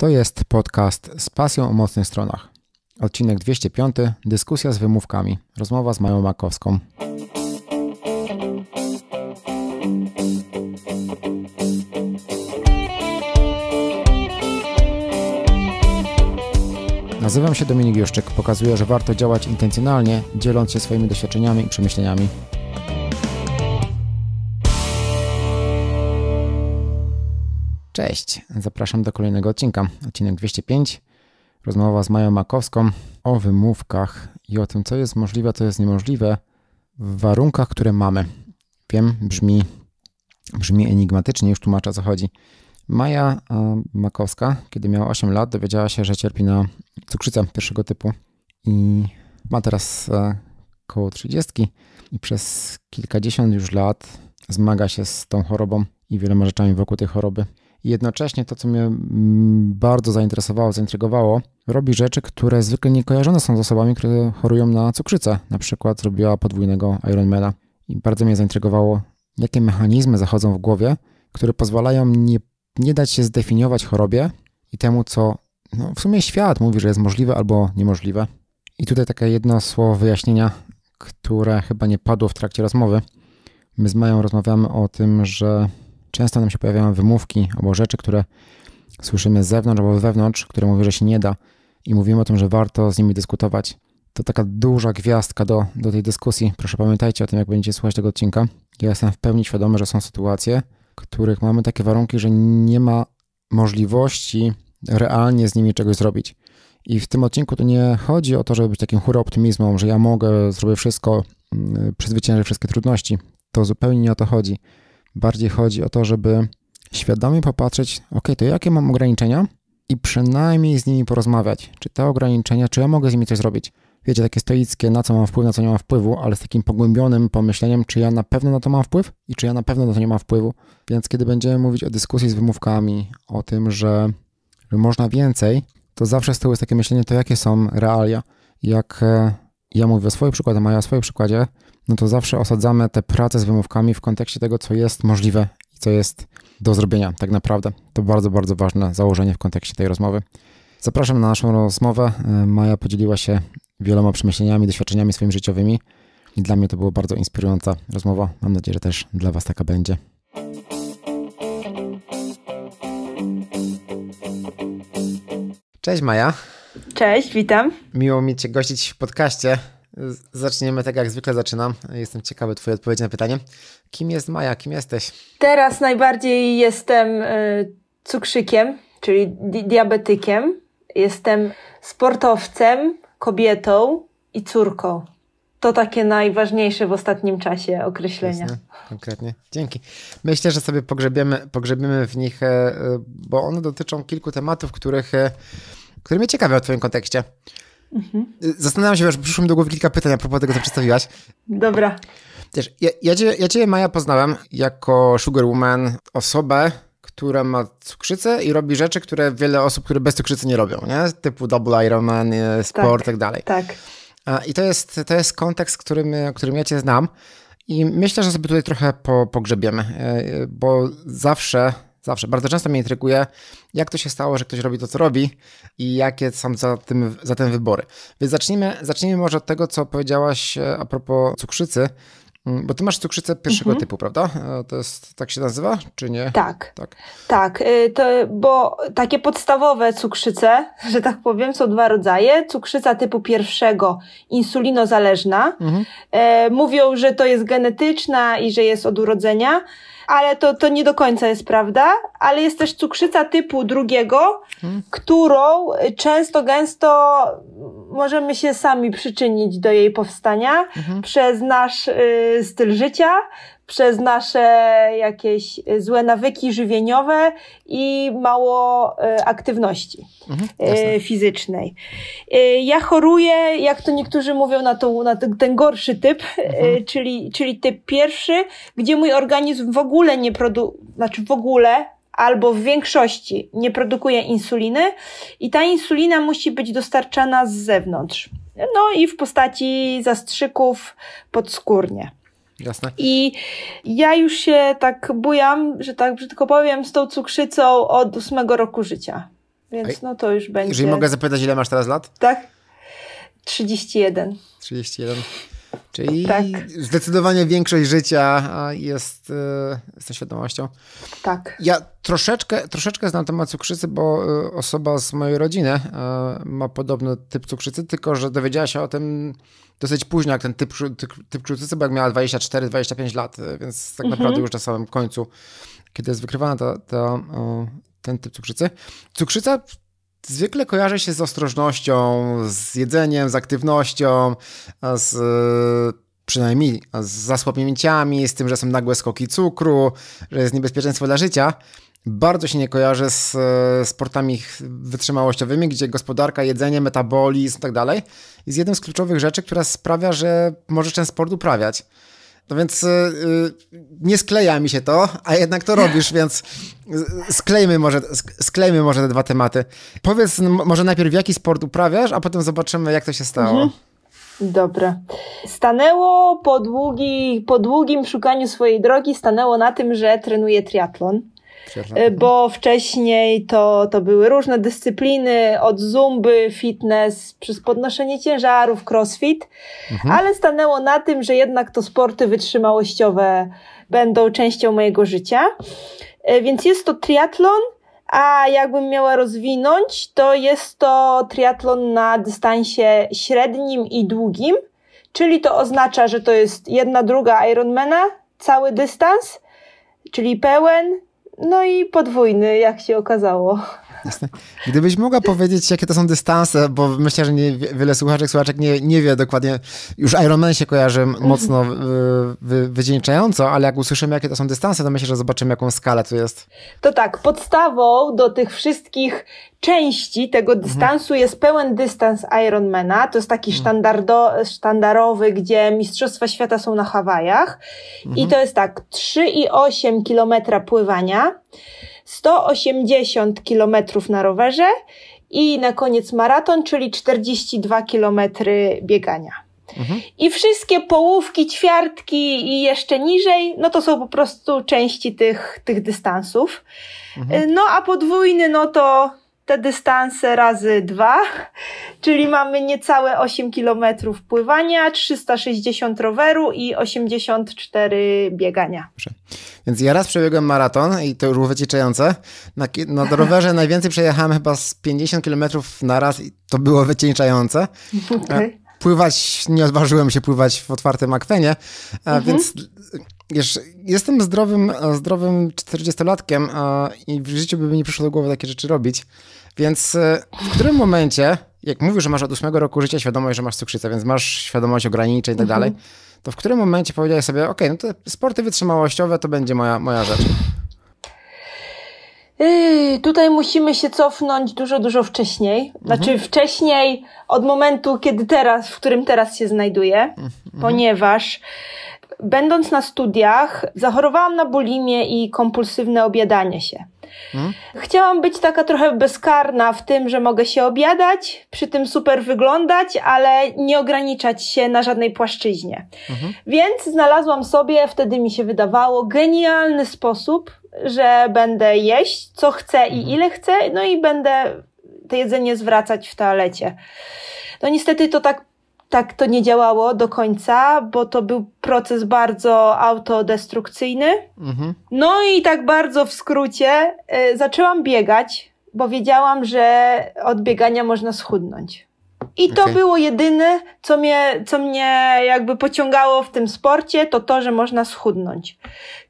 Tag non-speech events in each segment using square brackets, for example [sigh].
To jest podcast z pasją o mocnych stronach. Odcinek 205. Dyskusja z wymówkami. Rozmowa z Mają Makowską. Nazywam się Dominik Juszczyk. Pokazuję, że warto działać intencjonalnie, dzieląc się swoimi doświadczeniami i przemyśleniami. Cześć, zapraszam do kolejnego odcinka, odcinek 205. Rozmowa z Mają Makowską o wymówkach i o tym, co jest możliwe, co jest niemożliwe w warunkach, które mamy. Wiem, brzmi, brzmi enigmatycznie, już tłumaczę o co chodzi. Maja e, Makowska, kiedy miała 8 lat, dowiedziała się, że cierpi na cukrzycę pierwszego typu i ma teraz e, około 30 i przez kilkadziesiąt już lat zmaga się z tą chorobą i wieloma rzeczami wokół tej choroby. Jednocześnie to, co mnie mm, bardzo zainteresowało, zaintrygowało, robi rzeczy, które zwykle nie kojarzone są z osobami, które chorują na cukrzycę. Na przykład zrobiła podwójnego Ironmana i bardzo mnie zaintrygowało, jakie mechanizmy zachodzą w głowie, które pozwalają nie, nie dać się zdefiniować chorobie i temu, co no, w sumie świat mówi, że jest możliwe albo niemożliwe. I tutaj takie jedno słowo wyjaśnienia, które chyba nie padło w trakcie rozmowy. My z Mają rozmawiamy o tym, że Często nam się pojawiają wymówki albo rzeczy, które słyszymy z zewnątrz albo wewnątrz, które mówią, że się nie da i mówimy o tym, że warto z nimi dyskutować. To taka duża gwiazdka do, do tej dyskusji. Proszę pamiętajcie o tym, jak będziecie słuchać tego odcinka. Ja jestem w pełni świadomy, że są sytuacje, w których mamy takie warunki, że nie ma możliwości realnie z nimi czegoś zrobić. I w tym odcinku to nie chodzi o to, żeby być takim hura optymizmą, że ja mogę, zrobię wszystko, mm, przezwyciężę wszystkie trudności. To zupełnie nie o to chodzi. Bardziej chodzi o to, żeby świadomie popatrzeć, ok, to jakie mam ograniczenia i przynajmniej z nimi porozmawiać. Czy te ograniczenia, czy ja mogę z nimi coś zrobić? Wiecie, takie stoickie, na co mam wpływ, na co nie mam wpływu, ale z takim pogłębionym pomyśleniem, czy ja na pewno na to mam wpływ i czy ja na pewno na to nie mam wpływu. Więc kiedy będziemy mówić o dyskusji z wymówkami, o tym, że, że można więcej, to zawsze z tyłu jest takie myślenie, to jakie są realia. Jak e, ja mówię o swoim przykładzie, Maja o swoim przykładzie, no to zawsze osadzamy te prace z wymówkami w kontekście tego, co jest możliwe i co jest do zrobienia tak naprawdę. To bardzo, bardzo ważne założenie w kontekście tej rozmowy. Zapraszam na naszą rozmowę. E, Maja podzieliła się wieloma przemyśleniami, doświadczeniami swoimi życiowymi i dla mnie to była bardzo inspirująca rozmowa. Mam nadzieję, że też dla Was taka będzie. Cześć Maja. Cześć, witam. Miło mi Cię gościć w podcaście. Zaczniemy tak jak zwykle zaczynam. Jestem ciekawy Twojej odpowiedzi na pytanie. Kim jest Maja? Kim jesteś? Teraz najbardziej jestem e, cukrzykiem, czyli di diabetykiem. Jestem sportowcem, kobietą i córką. To takie najważniejsze w ostatnim czasie określenia. Jasne, konkretnie. Dzięki. Myślę, że sobie pogrzebiemy, pogrzebiemy w nich, e, e, bo one dotyczą kilku tematów, których, które mnie ciekawią w Twoim kontekście. Mhm. Zastanawiam się, że przyszło mi do głowy kilka pytań a propos tego, co przedstawiłaś. Dobra. ja, ja, cię, ja cię, Maja, poznałem jako sugar woman, osobę, która ma cukrzycę i robi rzeczy, które wiele osób, które bez cukrzycy nie robią, nie? Typu double Ironman, y, sport, tak, tak dalej. Tak. tak. I to jest, to jest kontekst, którym, którym ja cię znam. I myślę, że sobie tutaj trochę po, pogrzebiemy, y, bo zawsze Zawsze. Bardzo często mnie intryguje, jak to się stało, że ktoś robi to, co robi i jakie są za tym, za tym wybory. Więc zacznijmy, zacznijmy może od tego, co powiedziałaś e, a propos cukrzycy. Mm, bo ty masz cukrzycę pierwszego mhm. typu, prawda? E, to jest, tak się nazywa, czy nie? Tak. Tak, tak e, to, bo takie podstawowe cukrzyce, [laughs] że tak powiem, są dwa rodzaje. Cukrzyca typu pierwszego, insulinozależna. Mhm. E, mówią, że to jest genetyczna i że jest od urodzenia ale to, to nie do końca jest prawda, ale jest też cukrzyca typu drugiego, hmm. którą często, gęsto możemy się sami przyczynić do jej powstania mhm. przez nasz y, styl życia, przez nasze jakieś e, złe nawyki żywieniowe i mało e, aktywności mhm, e, fizycznej. Ja choruję, jak to niektórzy mówią, na, to, na ten gorszy typ, mhm. czyli, czyli typ pierwszy, gdzie mój organizm w ogóle nie produkuje, znaczy w ogóle albo w większości nie produkuje insuliny i ta insulina musi być dostarczana z zewnątrz. No i w postaci zastrzyków podskórnie. Jasne. I ja już się tak bujam, że tak brzydko powiem, z tą cukrzycą od ósmego roku życia. Więc Ej, no to już będzie. Jeżeli mogę zapytać, ile masz teraz lat? Tak. 31. 31. Czyli tak. zdecydowanie większość życia jest y, z tą świadomością. Tak. Ja troszeczkę, troszeczkę znam temat cukrzycy, bo y, osoba z mojej rodziny y, ma podobny typ cukrzycy, tylko że dowiedziała się o tym dosyć późno, jak ten typ, typ, typ cukrzycy, bo jak miała 24-25 lat, więc tak mhm. naprawdę mhm. już na samym końcu, kiedy jest wykrywana ta, ta, ten typ cukrzycy. Cukrzyca zwykle kojarzy się z ostrożnością, z jedzeniem, z aktywnością, z e, przynajmniej z zasłabnięciami, z tym, że są nagłe skoki cukru, że jest niebezpieczeństwo dla życia. Bardzo się nie kojarzy z e, sportami wytrzymałościowymi, gdzie gospodarka, jedzenie, metabolizm itd. Tak jest jednym z kluczowych rzeczy, która sprawia, że możesz ten sport uprawiać. No więc yy, nie skleja mi się to, a jednak to robisz, [laughs] więc y, sklejmy może, sklejmy może te dwa tematy. Powiedz może najpierw, jaki sport uprawiasz, a potem zobaczymy, jak to się stało. Mhm. Dobra. Stanęło po, długi, po długim szukaniu swojej drogi, stanęło na tym, że trenuję triatlon. E, bo wcześniej to, to były różne dyscypliny, od zumby, fitness, przez podnoszenie ciężarów, crossfit, mhm. ale stanęło na tym, że jednak to sporty wytrzymałościowe będą częścią mojego życia. E, więc jest to triatlon, a jakbym miała rozwinąć, to jest to triatlon na dystansie średnim i długim, czyli to oznacza, że to jest jedna druga Ironmana, cały dystans, czyli pełen, no i podwójny, jak się okazało. Gdybyś mogła powiedzieć, jakie to są dystanse, bo myślę, że nie, wiele słuchaczek, słuchaczek nie, nie wie dokładnie. Już Ironman się kojarzy mocno mhm. wy, ale jak usłyszymy, jakie to są dystanse, to myślę, że zobaczymy, jaką skalę tu jest. To tak, podstawą do tych wszystkich części tego mhm. dystansu mhm. jest pełen dystans Ironmana. To jest taki mhm. sztandardo, sztandarowy, gdzie Mistrzostwa Świata są na Hawajach. Mhm. I to jest tak, 3,8 kilometra pływania. 180 km na rowerze i na koniec maraton, czyli 42 km biegania. Mhm. I wszystkie połówki, ćwiartki i jeszcze niżej, no to są po prostu części tych, tych dystansów. Mhm. No a podwójny, no to te dystanse razy dwa, czyli mamy niecałe 8 km pływania, 360 roweru i 84 biegania. Więc ja raz przebiegłem maraton i to już było wycieńczające. Na, na [laughs] rowerze najwięcej przejechałem chyba z 50 km na raz i to było wycieńczające. E, okay. Pływać, nie odważyłem się pływać w otwartym akwenie, e, mhm. więc e, wiesz, jestem zdrowym, zdrowym 40-latkiem i w życiu by mi nie przyszło do głowy takie rzeczy robić. Więc e, w którym momencie, jak mówisz, że masz od 8 roku życia świadomość, że masz cukrzycę, więc masz świadomość ograniczeń i tak dalej, mhm. to w którym momencie powiedziałeś sobie, ok, no to sporty wytrzymałościowe to będzie moja, moja rzecz? Yy, tutaj musimy się cofnąć dużo, dużo wcześniej. Mhm. Znaczy mhm. wcześniej od momentu, kiedy teraz, w którym teraz się znajduję, mhm. ponieważ będąc na studiach, zachorowałam na bulimię i kompulsywne obiadanie się. Hmm? Chciałam być taka trochę bezkarna w tym, że mogę się obiadać, przy tym super wyglądać, ale nie ograniczać się na żadnej płaszczyźnie. Hmm. Więc znalazłam sobie, wtedy mi się wydawało, genialny sposób, że będę jeść co chcę hmm. i mhm. ile chcę, no i będę to jedzenie zwracać w toalecie. No niestety to tak tak to nie działało do końca, bo to był proces bardzo autodestrukcyjny. Mhm. No i tak bardzo w skrócie y, zaczęłam biegać, bo wiedziałam, że od biegania można schudnąć. I to okay. było jedyne, co mnie, co mnie jakby pociągało w tym sporcie, to to, że można schudnąć.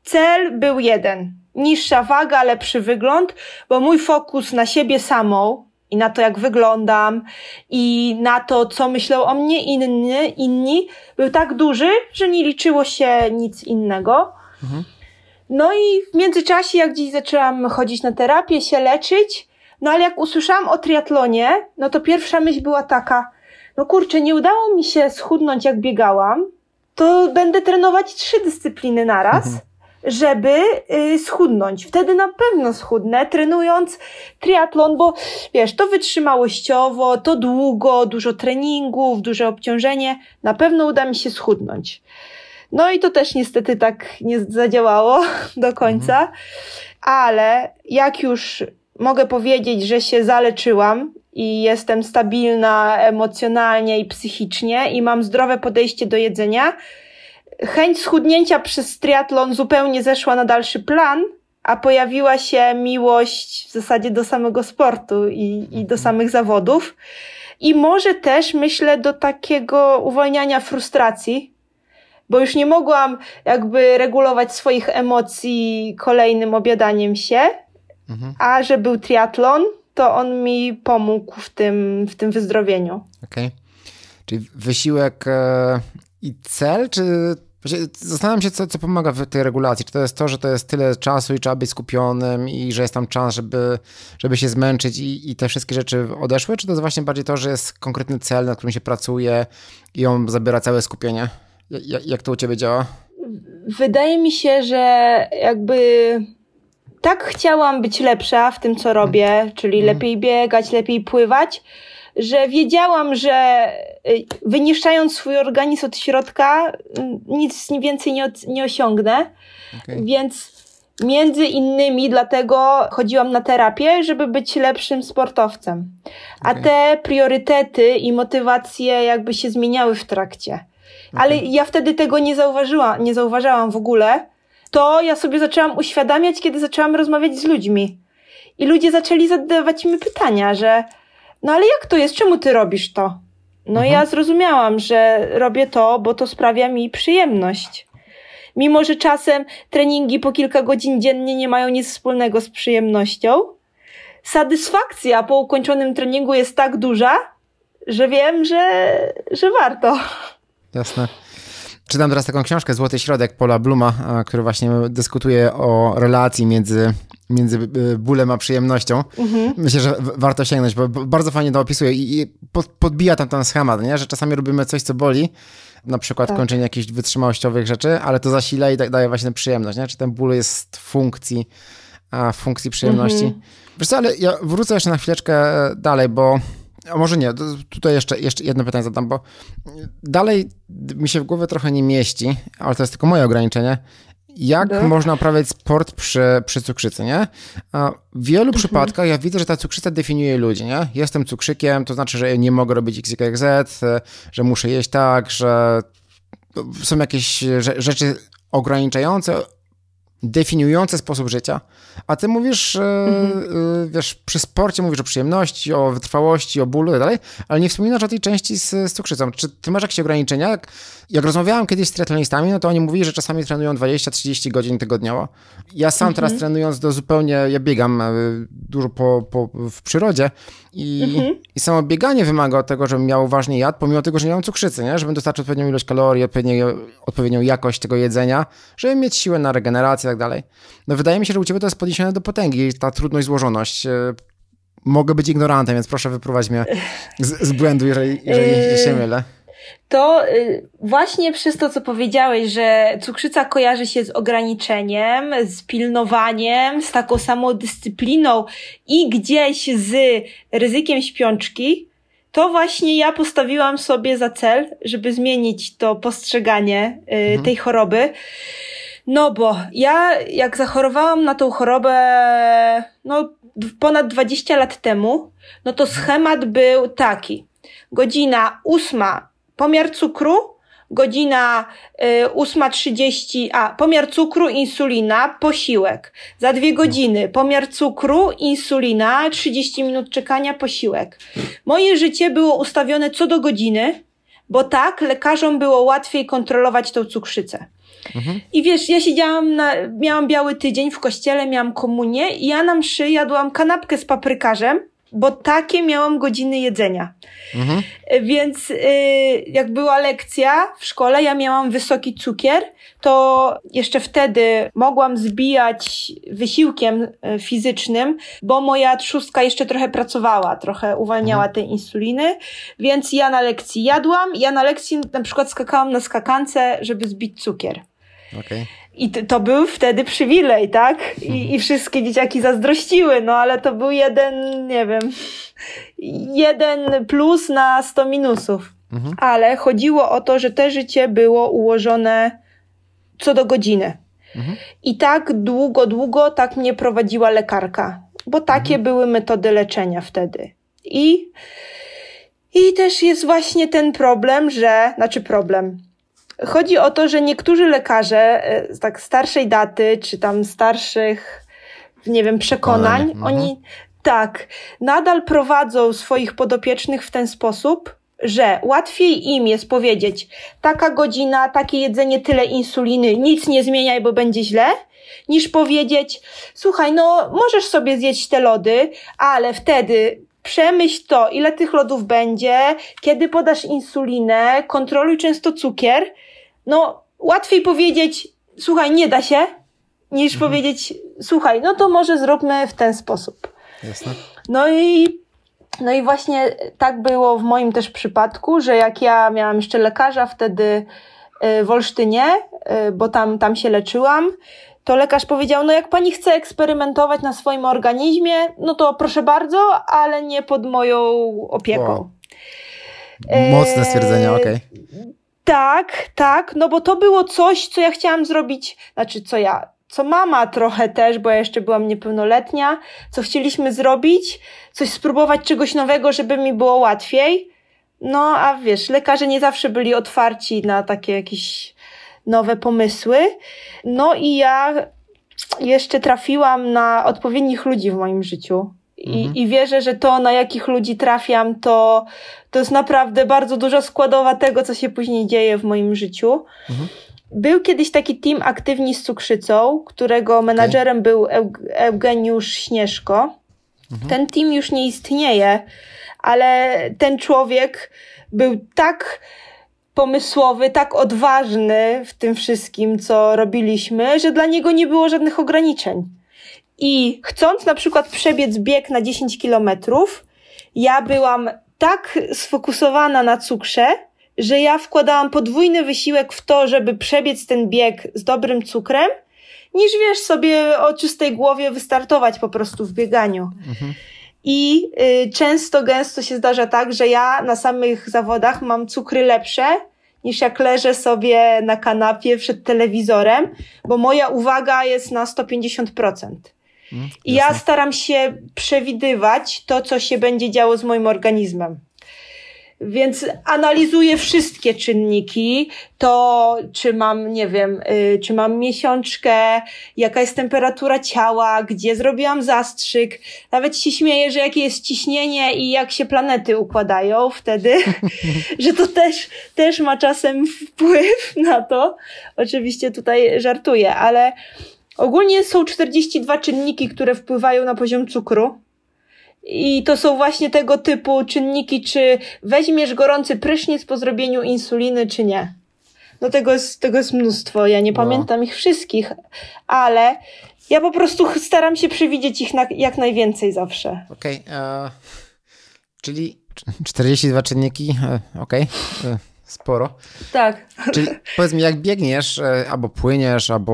Cel był jeden. Niższa waga, lepszy wygląd, bo mój fokus na siebie samą, i na to, jak wyglądam, i na to, co myślą o mnie inni, inni był tak duży, że nie liczyło się nic innego. Mhm. No i w międzyczasie, jak dziś zaczęłam chodzić na terapię, się leczyć, no ale jak usłyszałam o triatlonie, no to pierwsza myśl była taka, no kurczę, nie udało mi się schudnąć, jak biegałam, to będę trenować trzy dyscypliny naraz. Mhm żeby y, schudnąć. Wtedy na pewno schudnę, trenując triatlon, bo wiesz, to wytrzymałościowo, to długo, dużo treningów, duże obciążenie, na pewno uda mi się schudnąć. No i to też niestety tak nie zadziałało [laughs] do końca, mhm. ale jak już mogę powiedzieć, że się zaleczyłam i jestem stabilna emocjonalnie i psychicznie i mam zdrowe podejście do jedzenia, chęć schudnięcia przez triatlon zupełnie zeszła na dalszy plan, a pojawiła się miłość w zasadzie do samego sportu i, i do mhm. samych zawodów. I może też myślę do takiego uwalniania frustracji, bo już nie mogłam jakby regulować swoich emocji kolejnym obiadaniem się, mhm. a że był triatlon, to on mi pomógł w tym, w tym wyzdrowieniu. Okej. Okay. Czyli wysiłek e, i cel, czy znaczy, zastanawiam się, co, co pomaga w tej regulacji. Czy to jest to, że to jest tyle czasu i trzeba być skupionym i że jest tam czas, żeby, żeby się zmęczyć i, i te wszystkie rzeczy odeszły? Czy to jest właśnie bardziej to, że jest konkretny cel, nad którym się pracuje i on zabiera całe skupienie? jak, jak to u Ciebie działa? Wydaje mi się, że jakby tak chciałam być lepsza w tym, co robię, czyli mm. lepiej biegać, lepiej pływać, że wiedziałam, że y, wyniszczając swój organizm od środka, y, nic więcej nie, nie osiągnę. Okay. Więc między innymi dlatego chodziłam na terapię, żeby być lepszym sportowcem. A te priorytety i motywacje jakby się zmieniały w trakcie. Okay. Ale ja wtedy tego nie zauważyłam, nie zauważałam w ogóle. To ja sobie zaczęłam uświadamiać, kiedy zaczęłam rozmawiać z ludźmi. I ludzie zaczęli zadawać mi pytania, że no ale jak to jest, czemu ty robisz to? No mhm. ja zrozumiałam, że robię to, bo to sprawia mi przyjemność. Mimo, że czasem treningi po kilka godzin dziennie nie mają nic wspólnego z przyjemnością, satysfakcja po ukończonym treningu jest tak duża, że wiem, że, że warto. Jasne. Czytam teraz taką książkę Złoty Środek Paula Bluma, e, który właśnie dyskutuje o relacji między, między e, bólem a przyjemnością. Mhm. Myślę, że warto sięgnąć, bo bardzo fajnie to opisuje i podbija tam ten schemat, nie? że czasami robimy coś, co boli, na przykład tak. kończenie jakichś wytrzymałościowych rzeczy, ale to zasila i daje właśnie przyjemność. Nie? Czy ten ból jest funkcji, a funkcji przyjemności. Mhm. Wiesz co, ale ja wrócę jeszcze na chwileczkę dalej, bo a może nie, tutaj jeszcze, jeszcze jedno pytanie zadam, bo dalej mi się w głowie trochę nie mieści, ale to jest tylko moje ograniczenie. Jak no. można uprawiać sport przy, przy cukrzycy, nie? w wielu mhm. przypadkach ja widzę, że ta cukrzyca definiuje ludzi, nie? Jestem cukrzykiem, to znaczy, że nie mogę robić XYZ, że muszę jeść tak, że są jakieś rzeczy ograniczające definiujące sposób życia, a ty mówisz, e, mhm. e, wiesz, przy sporcie mówisz o przyjemności, o wytrwałości, o bólu i tak dalej, ale nie wspominasz o tej części z, z cukrzycą. Czy ty masz jakieś ograniczenia? Jak, jak rozmawiałem kiedyś z triatlonistami, no to oni mówili, że czasami trenują 20-30 godzin tygodniowo. Ja sam mhm. teraz trenując do zupełnie, ja biegam e, dużo po, po w przyrodzie i, mhm. i samo bieganie wymaga od tego, żebym miał ważny jad, pomimo tego, że nie mam cukrzycy, nie? Żebym dostarczył odpowiednią ilość kalorii, odpowiednią, odpowiednią jakość tego jedzenia, żeby mieć siłę na regenerację, tak dalej. No wydaje mi się, że u ciebie to jest podniesione do potęgi, ta trudność, złożoność. E, mogę być ignorantem, więc proszę wyprowadź mnie z, z błędu, jeżeli, jeżeli e, się mylę to e, właśnie przez to, co powiedziałeś, że cukrzyca kojarzy się z ograniczeniem, z pilnowaniem, z taką samodyscypliną i gdzieś z ryzykiem śpiączki, to właśnie ja postawiłam sobie za cel, żeby zmienić to postrzeganie mhm. tej choroby. No bo ja jak zachorowałam na tą chorobę no, ponad 20 lat temu, no to schemat był taki. Godzina ósma pomiar cukru, godzina y, 8.30, a pomiar cukru, insulina, posiłek. Za dwie godziny pomiar cukru, insulina, 30 minut czekania, posiłek. Moje życie było ustawione co do godziny, bo tak lekarzom było łatwiej kontrolować tą cukrzycę. Mhm. I wiesz, ja siedziałam, na, miałam biały tydzień w kościele, miałam komunię i ja na mszy jadłam kanapkę z paprykarzem, bo takie miałam godziny jedzenia. Mhm. Więc y, jak była lekcja w szkole, ja miałam wysoki cukier, to jeszcze wtedy mogłam zbijać wysiłkiem y, fizycznym, bo moja trzustka jeszcze trochę pracowała, trochę uwalniała mhm. te insuliny, więc ja na lekcji jadłam, ja na lekcji na przykład skakałam na skakance, żeby zbić cukier. Okay. I to był wtedy przywilej, tak? I, mhm. I wszystkie dzieciaki zazdrościły, no ale to był jeden, nie wiem, jeden plus na 100 minusów. Mhm. Ale chodziło o to, że te życie było ułożone co do godziny. Mhm. I tak długo, długo tak mnie prowadziła lekarka, bo takie mhm. były metody leczenia wtedy. I, I też jest właśnie ten problem, że, znaczy problem, Chodzi o to, że niektórzy lekarze e, tak starszej daty, czy tam starszych, nie wiem, przekonań, oni mhm. tak, nadal prowadzą swoich podopiecznych w ten sposób, że łatwiej im jest powiedzieć taka godzina, takie jedzenie, tyle insuliny, nic nie zmieniaj, bo będzie źle, niż powiedzieć słuchaj, no możesz sobie zjeść te lody, ale wtedy przemyśl to, ile tych lodów będzie, kiedy podasz insulinę, kontroluj często cukier, no, łatwiej powiedzieć, słuchaj, nie da się, niż mhm. powiedzieć, słuchaj, no to może zróbmy w ten sposób. Jasne. No i no i właśnie tak było w moim też przypadku, że jak ja miałam jeszcze lekarza wtedy y, w Olsztynie, y, bo tam, tam się leczyłam, to lekarz powiedział, no jak pani chce eksperymentować na swoim organizmie, no to proszę bardzo, ale nie pod moją opieką. Wow. Mocne stwierdzenia, y, okej. Okay. Tak, tak, no bo to było coś, co ja chciałam zrobić, znaczy co ja, co mama trochę też, bo ja jeszcze byłam niepełnoletnia, co chcieliśmy zrobić, coś spróbować czegoś nowego, żeby mi było łatwiej. No a wiesz, lekarze nie zawsze byli otwarci na takie jakieś nowe pomysły. No i ja jeszcze trafiłam na odpowiednich ludzi w moim życiu. I, mhm. I wierzę, że to, na jakich ludzi trafiam, to, to jest naprawdę bardzo duża składowa tego, co się później dzieje w moim życiu. Mhm. Był kiedyś taki team aktywni z cukrzycą, którego menadżerem okay. był Eugeniusz Śnieżko. Mhm. Ten team już nie istnieje, ale ten człowiek był tak pomysłowy, tak odważny w tym wszystkim, co robiliśmy, że dla niego nie było żadnych ograniczeń. I chcąc na przykład przebiec bieg na 10 kilometrów, ja byłam tak sfokusowana na cukrze, że ja wkładałam podwójny wysiłek w to, żeby przebiec ten bieg z dobrym cukrem, niż wiesz sobie o czystej głowie wystartować po prostu w bieganiu. Mhm. I y, często, gęsto się zdarza tak, że ja na samych zawodach mam cukry lepsze niż jak leżę sobie na kanapie przed telewizorem, bo moja uwaga jest na 150%. Mhm, I ja staram się przewidywać to, co się będzie działo z moim organizmem. Więc analizuję wszystkie czynniki, to czy mam, nie wiem, y, czy mam miesiączkę, jaka jest temperatura ciała, gdzie zrobiłam zastrzyk. Nawet się śmieję, że jakie jest ciśnienie i jak się planety układają wtedy, [laughs] że to też, też ma czasem wpływ na to. Oczywiście tutaj żartuję, ale Ogólnie są 42 czynniki, które wpływają na poziom cukru. I to są właśnie tego typu czynniki, czy weźmiesz gorący prysznic po zrobieniu insuliny, czy nie. No tego jest, tego jest mnóstwo, ja nie no. pamiętam ich wszystkich, ale ja po prostu staram się przewidzieć ich na, jak najwięcej zawsze. Okej, okay, e, uh, czyli 42 czynniki, e, okej. Okay. E, sporo. Tak. Czyli powiedz mi, jak biegniesz, e, albo płyniesz, albo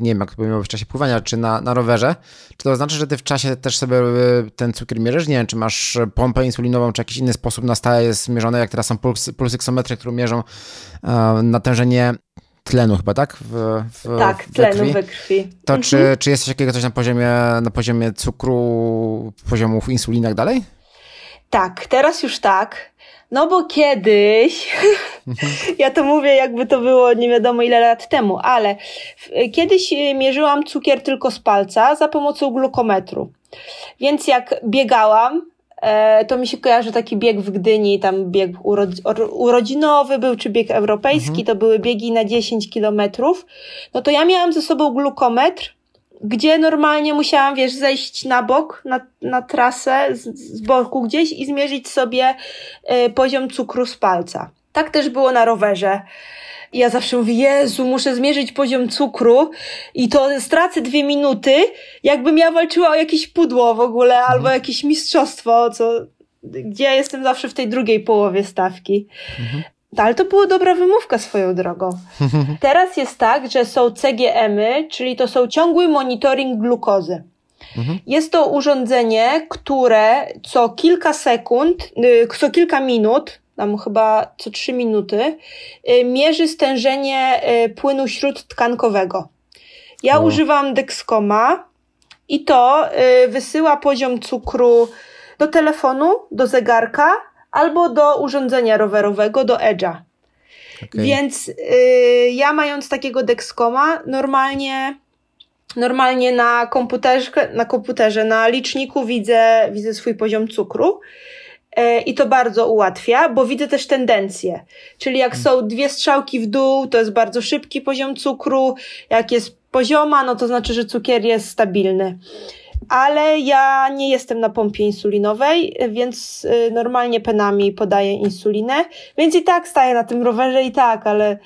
nie wiem, jak to było w czasie pływania, czy na, na rowerze, czy to oznacza, że ty w czasie też sobie e, ten cukier mierzysz? Nie wiem, czy masz e, pompę insulinową, czy jakiś inny sposób na stałe jest mierzone, jak teraz są puls, pulsyksometry, które mierzą natężenie tlenu chyba, tak? W, w, tak, w tlenu krwi. we krwi. To mhm. czy, czy jesteś jakiegoś coś na poziomie, na poziomie cukru, poziomów insuliny i tak dalej? Tak, teraz już tak. No bo kiedyś, [laughs] ja to mówię jakby to było nie wiadomo ile lat temu, ale kiedyś y, mierzyłam cukier tylko z palca za pomocą glukometru. Więc jak biegałam, e, to mi się kojarzy taki bieg w Gdyni, tam bieg urodzinowy był, czy bieg europejski, mhm. to były biegi na 10 kilometrów. No to ja miałam ze sobą glukometr gdzie normalnie musiałam, wiesz, zejść na bok, na, na trasę z, z boku gdzieś i zmierzyć sobie y, poziom cukru z palca. Tak też było na rowerze. Ja zawsze mówię, Jezu, muszę zmierzyć poziom cukru i to stracę dwie minuty, jakbym ja walczyła o jakieś pudło w ogóle, mhm. albo jakieś mistrzostwo, co, gdzie ja jestem zawsze w tej drugiej połowie stawki. Mhm. No, ale to była dobra wymówka swoją drogą. [laughs] Teraz jest tak, że są CGM-y, czyli to są ciągły monitoring glukozy. Mhm. Jest to urządzenie, które co kilka sekund, y, co kilka minut, tam chyba co trzy minuty, y, mierzy stężenie y, płynu śródtkankowego. Ja o. używam Dexcoma i to wysyła poziom cukru do telefonu, do zegarka albo do urządzenia rowerowego, do Edge'a. Okay. Więc y, ja mając takiego Dexcoma, normalnie, normalnie na, komputerze, na komputerze, na liczniku widzę, widzę swój poziom cukru. E, I to bardzo ułatwia, bo widzę też tendencje. Czyli jak są dwie strzałki w dół, to jest bardzo szybki poziom cukru. Jak jest pozioma, no to znaczy, że cukier jest stabilny ale ja nie jestem na pompie insulinowej, więc y, normalnie penami podaję insulinę, więc i tak staję na tym rowerze i tak, ale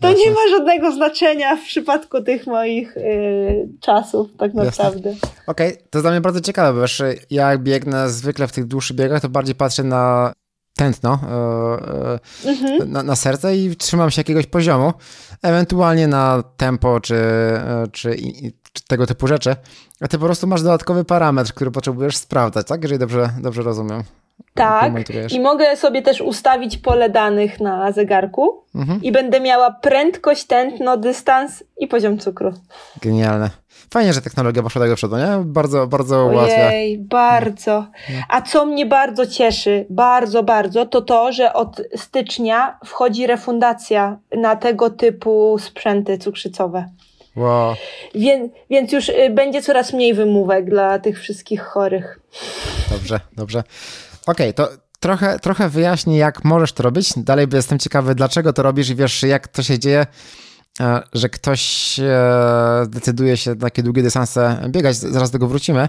to Jasne. nie ma żadnego znaczenia w przypadku tych moich y, czasów, tak naprawdę. Okej, okay. to dla mnie bardzo ciekawe, bo wiesz, ja biegnę zwykle w tych dłuższych biegach, to bardziej patrzę na tętno, e, e, mhm. na, na, serce i trzymam się jakiegoś poziomu, ewentualnie na tempo czy, e, czy tego typu rzeczy, a ty po prostu masz dodatkowy parametr, który potrzebujesz sprawdzać, tak? Jeżeli dobrze, dobrze rozumiem. Tak, i mogę sobie też ustawić pole danych na zegarku mhm. i będę miała prędkość, tętno, dystans i poziom cukru. Genialne. Fajnie, że technologia poszła tego do przodu, nie? Bardzo, bardzo Ojej, ułatwia. Ojej, bardzo. No. A co mnie bardzo cieszy, bardzo, bardzo, to to, że od stycznia wchodzi refundacja na tego typu sprzęty cukrzycowe. Wow. Więc, więc już y, będzie coraz mniej wymówek dla tych wszystkich chorych. Dobrze, dobrze. Okej, okay, to trochę, trochę wyjaśnij, jak możesz to robić. Dalej jestem ciekawy, dlaczego to robisz i wiesz, jak to się dzieje, e, że ktoś e, decyduje się na takie długie dystanse biegać. Zaraz do tego wrócimy.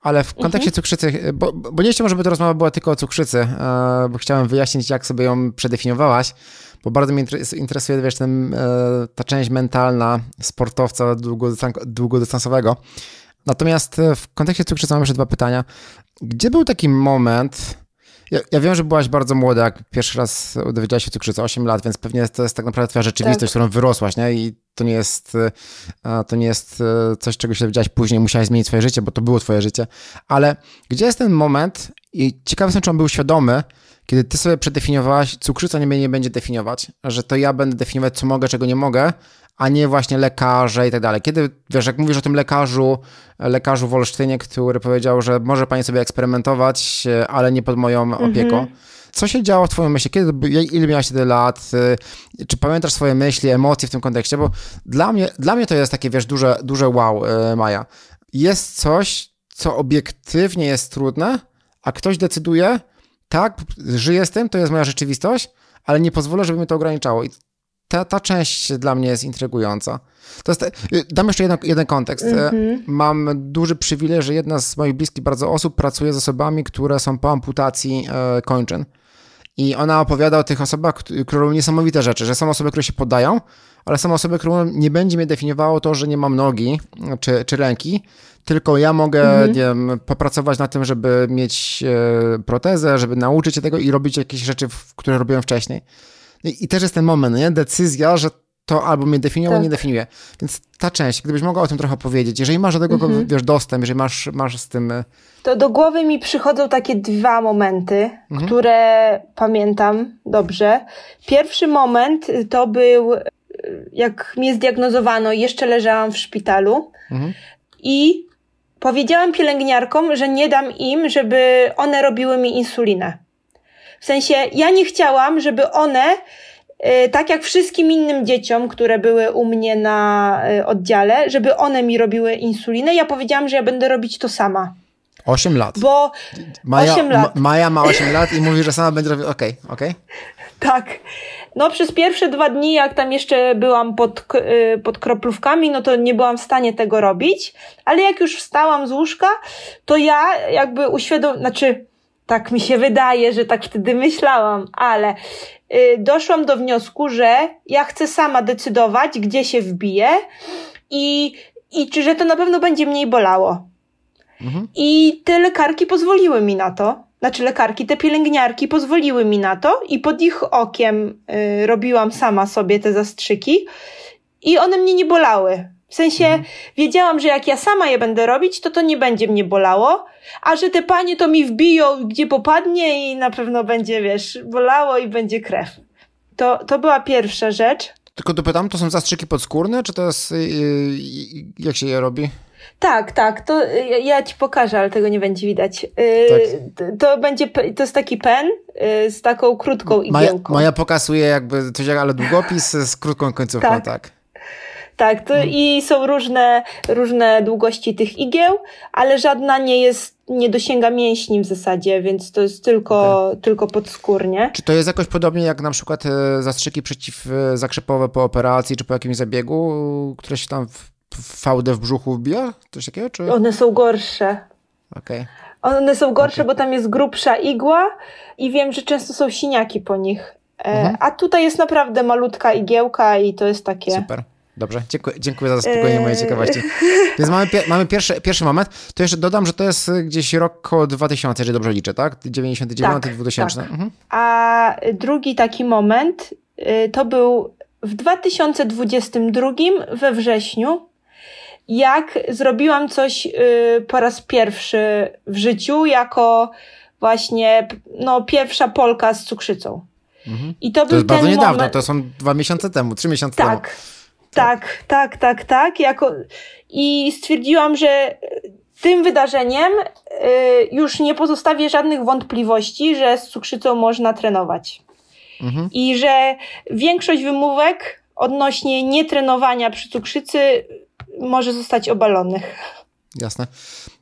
Ale w kontekście mhm. cukrzycy, bo, bo nie chciałbym, żeby ta rozmowa była tylko o cukrzycy, e, bo chciałem wyjaśnić, jak sobie ją przedefiniowałaś bo bardzo mnie interesuje, wiesz, ten, e, ta część mentalna sportowca długodystansowego. Natomiast e, w kontekście cukrzycy mam jeszcze dwa pytania. Gdzie był taki moment, ja, ja, wiem, że byłaś bardzo młoda, jak pierwszy raz dowiedziałaś się o cukrzycy, 8 lat, więc pewnie to jest tak naprawdę twoja rzeczywistość, tak. którą wyrosłaś, nie? I to nie jest, e, to nie jest coś, czego się dowiedziałaś później, musiałaś zmienić swoje życie, bo to było twoje życie. Ale gdzie jest ten moment, i ciekawy jestem, czy on był świadomy, kiedy ty sobie przedefiniowałaś, cukrzyca mnie nie będzie definiować, że to ja będę definiować, co mogę, czego nie mogę, a nie właśnie lekarze i tak dalej. Kiedy, wiesz, jak mówisz o tym lekarzu, lekarzu w Olsztynie, który powiedział, że może pani sobie eksperymentować, ale nie pod moją mhm. opieką, Co się działo w twoim myśli? Kiedy, ile miałaś wtedy lat? Czy pamiętasz swoje myśli, emocje w tym kontekście? Bo dla mnie, dla mnie to jest takie, wiesz, duże, duże wow, y, Maja. Jest coś, co obiektywnie jest trudne, a ktoś decyduje, tak, żyję z tym, to jest moja rzeczywistość, ale nie pozwolę, żeby mnie to ograniczało. I ta, ta część dla mnie jest intrygująca. To jest, y, dam jeszcze jeden, jeden kontekst. Mm-hmm. Mam duży przywilej, że jedna z moich bliskich bardzo osób pracuje z osobami, które są po amputacji e, kończyn. I ona opowiada o tych osobach, które robią niesamowite rzeczy, że są osoby, które się poddają, ale są osoby, które nie będzie mnie definiowało to, że nie mam nogi czy, czy ręki, tylko ja mogę mhm. wiem, popracować na tym, żeby mieć e, protezę, żeby nauczyć się tego i robić jakieś rzeczy, które robiłem wcześniej. I, i też jest ten moment, nie? decyzja, że to albo mnie definiuje, tak. nie definiuje. Więc ta część, gdybyś mogła o tym trochę powiedzieć, jeżeli masz do tego mhm. wiesz, dostęp, jeżeli masz, masz z tym. E, to do głowy mi przychodzą takie dwa momenty, mhm. które pamiętam dobrze. Pierwszy moment to był, e, jak mnie zdiagnozowano, jeszcze leżałam w szpitalu mhm. i powiedziałam pielęgniarkom, że nie dam im, żeby one robiły mi insulinę. W sensie, ja nie chciałam, żeby one E, tak jak wszystkim innym dzieciom, które były u mnie na e, oddziale, żeby one mi robiły insulinę. Ja powiedziałam, że ja będę robić to sama. 8 lat. Bo Maja, 8 lat. Ma, Maja ma 8 lat i mówi, że sama będzie robiła. Okej, okay, okej. Okay. Tak. No przez pierwsze dwa dni, jak tam jeszcze byłam pod, e, pod kroplówkami, no to nie byłam w stanie tego robić, ale jak już wstałam z łóżka, to ja jakby uświadomiłam, znaczy tak mi się wydaje, że tak wtedy myślałam, ale y, doszłam do wniosku, że ja chcę sama decydować, gdzie się wbiję i, i czy że to na pewno będzie mniej bolało. Mhm. I te lekarki pozwoliły mi na to. Znaczy, lekarki, te pielęgniarki pozwoliły mi na to, i pod ich okiem y, robiłam sama sobie te zastrzyki, i one mnie nie bolały. W sensie mhm. wiedziałam, że jak ja sama je będę robić, to to nie będzie mnie bolało, a że te panie to mi wbiją gdzie popadnie i na pewno będzie, wiesz, bolało i będzie krew. To, to była pierwsza rzecz. Tylko dopytam, to są zastrzyki podskórne, czy to jest, yy, jak się je robi? Tak, tak, to y, ja ci pokażę, ale tego nie będzie widać. Yy, tak. To będzie, to jest taki pen yy, z taką krótką igiełką. Maja, Maja pokazuje jakby, coś jak, ale długopis z krótką końcówką, tak. tak. Tak, to mm. i są różne, różne długości tych igieł, ale żadna nie jest, nie dosięga mięśni w zasadzie, więc to jest tylko, tylko podskórnie. Czy to jest jakoś podobnie jak na przykład e, zastrzyki przeciwzakrzepowe e, po operacji czy po jakimś zabiegu, które się tam w fałdę w brzuchu wbija? Coś takiego? Czy... One są gorsze. Okej. Okay. One są gorsze, okay. bo tam jest grubsza igła i wiem, że często są siniaki po nich. E, mhm. A tutaj jest naprawdę malutka igiełka i to jest takie. Super. Dobrze, dziękuję, dziękuję za zaspokojenie mojej eee. ciekawości. Więc mamy, pie, mamy pierwszy, pierwszy moment. To jeszcze dodam, że to jest gdzieś rok około 2000, jeżeli dobrze liczę, tak? 99, tak, 2000. Tak. Mhm. A drugi taki moment y, to był w 2022 we wrześniu, jak zrobiłam coś y, po raz pierwszy w życiu, jako właśnie no, pierwsza Polka z cukrzycą. Mhm. I to, to był jest bardzo niedawno, moment... to są dwa miesiące temu, trzy miesiące tak. temu. Tak. Tak, tak, tak, tak. Jako... I stwierdziłam, że tym wydarzeniem y, już nie pozostawię żadnych wątpliwości, że z cukrzycą można trenować. Mhm. I że większość wymówek odnośnie nietrenowania przy cukrzycy może zostać obalonych. Jasne.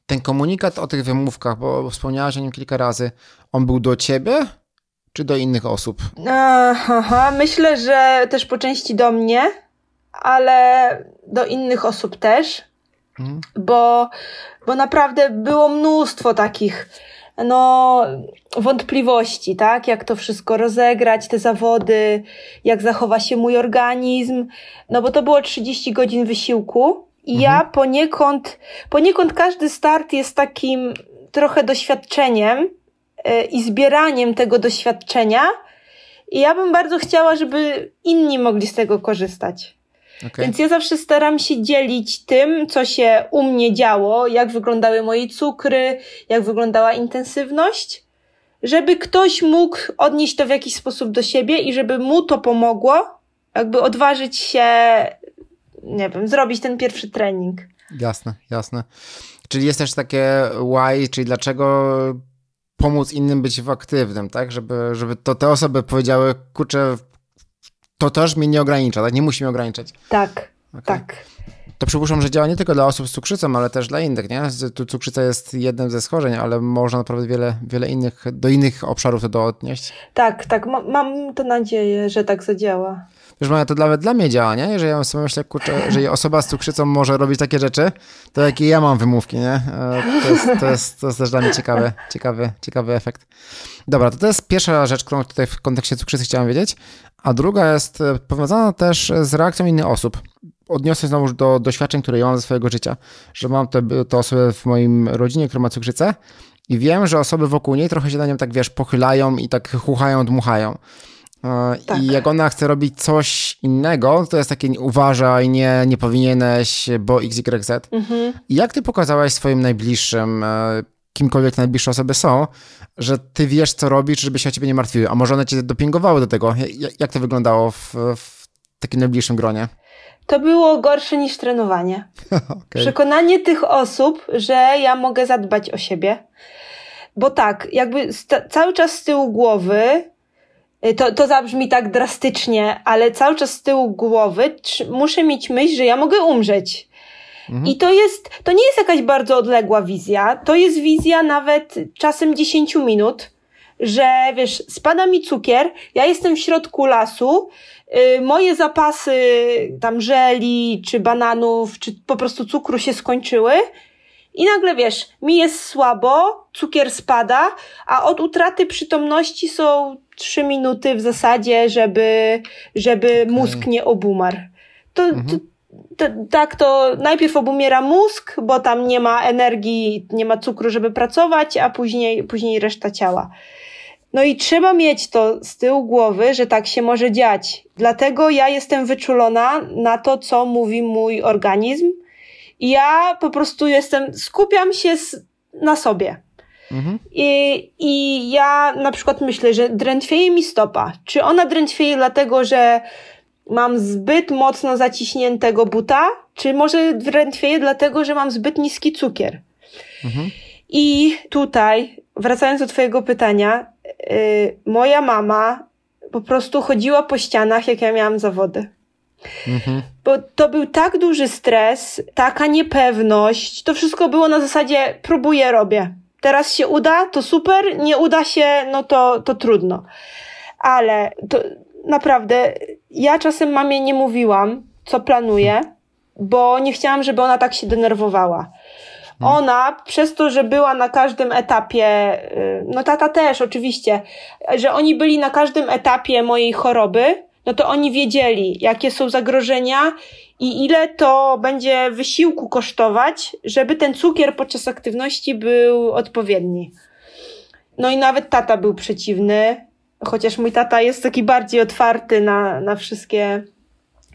Ten komunikat o tych wymówkach, bo wspomniałaś o nim kilka razy, on był do ciebie czy do innych osób? Aha, myślę, że też po części do mnie ale do innych osób też, mm. bo, bo naprawdę było mnóstwo takich no, wątpliwości, tak? Jak to wszystko rozegrać, te zawody, jak zachowa się mój organizm, no bo to było 30 godzin wysiłku. I mhm. ja poniekąd, poniekąd każdy start jest takim trochę doświadczeniem yy, i zbieraniem tego doświadczenia. I ja bym bardzo chciała, żeby inni mogli z tego korzystać. Okay. Więc ja zawsze staram się dzielić tym, co się u mnie działo, jak wyglądały moje cukry, jak wyglądała intensywność, żeby ktoś mógł odnieść to w jakiś sposób do siebie i żeby mu to pomogło, jakby odważyć się, nie wiem, zrobić ten pierwszy trening. Jasne, jasne. Czyli jest też takie why, czyli dlaczego pomóc innym być w aktywnym, tak? Żeby, żeby to te osoby powiedziały, kurczę, to też mnie nie ogranicza, tak? Nie musi mnie ograniczać. Tak, okay. tak. To przypuszczam, że działa nie tylko dla osób z cukrzycą, ale też dla innych, nie? Tu cukrzyca jest jednym ze schorzeń, ale można naprawdę wiele, wiele innych, do innych obszarów to do odnieść. Tak, tak. Ma, mam to nadzieję, że tak zadziała. Wiesz, Maja, to nawet dla mnie działa, nie? Że ja sobie myślę, kurczę, jeżeli osoba z cukrzycą może robić takie rzeczy, to jakie ja mam wymówki, nie? E, to jest, to jest, to jest też dla mnie ciekawy, ciekawy, ciekawy efekt. Dobra, to to jest pierwsza rzecz, którą tutaj w kontekście cukrzycy chciałem wiedzieć a druga jest e, powiązana też z reakcją innych osób. Odniosę znowu do doświadczeń, które ja mam ze swojego życia, że mam te, te osoby w moim rodzinie, która ma cukrzycę i wiem, że osoby wokół niej trochę się na nią tak, wiesz, pochylają i tak chuchają, dmuchają. E, I tak. jak ona chce robić coś innego, to jest takie uważaj, nie, nie powinieneś, bo XYZ. Mhm. Jak ty pokazałaś swoim najbliższym e, kimkolwiek najbliższe osoby są, że ty wiesz, co robisz, żeby się o ciebie nie martwiły. A może one cię dopingowały do tego? Jak to wyglądało w, w takim najbliższym gronie? To było gorsze niż trenowanie. [laughs] okay. Przekonanie tych osób, że ja mogę zadbać o siebie. Bo tak, jakby cały czas z tyłu głowy y, to, to zabrzmi tak drastycznie, ale cały czas z tyłu głowy muszę mieć myśl, że ja mogę umrzeć. Mhm. I to jest, to nie jest jakaś bardzo odległa wizja, to jest wizja nawet czasem 10 minut, że wiesz, spada mi cukier, ja jestem w środku lasu, yy, moje zapasy tam żeli, czy bananów, czy po prostu cukru się skończyły, i nagle wiesz, mi jest słabo, cukier spada, a od utraty przytomności są trzy minuty w zasadzie, żeby, żeby okay. mózg nie obumarł. To, to, mhm tak to najpierw obumiera mózg, bo tam nie ma energii, nie ma cukru, żeby pracować, a później, później reszta ciała. No i trzeba mieć to z tyłu głowy, że tak się może dziać. Dlatego ja jestem wyczulona na to, co mówi mój organizm. ja po prostu jestem, skupiam się z, na sobie. Mhm. I, I ja na przykład myślę, że drętwieje mi stopa. Czy ona drętwieje dlatego, że mam zbyt mocno zaciśniętego buta, czy może drętwieję dlatego, że mam zbyt niski cukier. Mhm. I tutaj, wracając do Twojego pytania, yy, moja mama po prostu chodziła po ścianach, jak ja miałam zawody. Mhm. Bo to był tak duży stres, taka niepewność. To wszystko było na zasadzie próbuję, robię. Teraz się uda, to super, nie uda się, no to, to trudno. Ale to, naprawdę, ja czasem mamie nie mówiłam, co planuję, bo nie chciałam, żeby ona tak się denerwowała. No. Ona, przez to, że była na każdym etapie, y, no tata też oczywiście, że oni byli na każdym etapie mojej choroby, no to oni wiedzieli, jakie są zagrożenia i ile to będzie wysiłku kosztować, żeby ten cukier podczas aktywności był odpowiedni. No i nawet tata był przeciwny, Chociaż mój tata jest taki bardziej otwarty na, na wszystkie,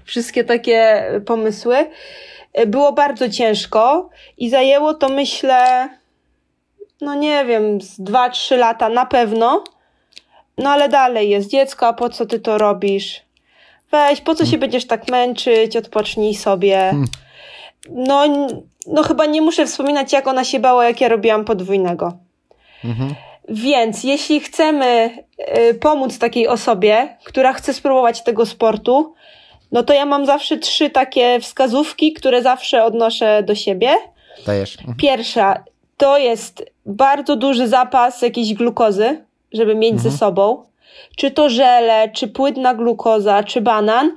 wszystkie takie pomysły. Było bardzo ciężko i zajęło to, myślę, no nie wiem, z 2-3 lata na pewno. No ale dalej jest dziecko, a po co ty to robisz? Weź, po co się będziesz tak męczyć? Odpocznij sobie. Hmm. No, no chyba nie muszę wspominać, jak ona się bała, jak ja robiłam podwójnego. Mhm. Więc jeśli chcemy y, pomóc takiej osobie, która chce spróbować tego sportu, no to ja mam zawsze trzy takie wskazówki, które zawsze odnoszę do siebie. Dajesz. Mhm. Pierwsza to jest bardzo duży zapas jakiejś glukozy, żeby mieć mhm. ze sobą. Czy to żele, czy płynna glukoza, czy banan,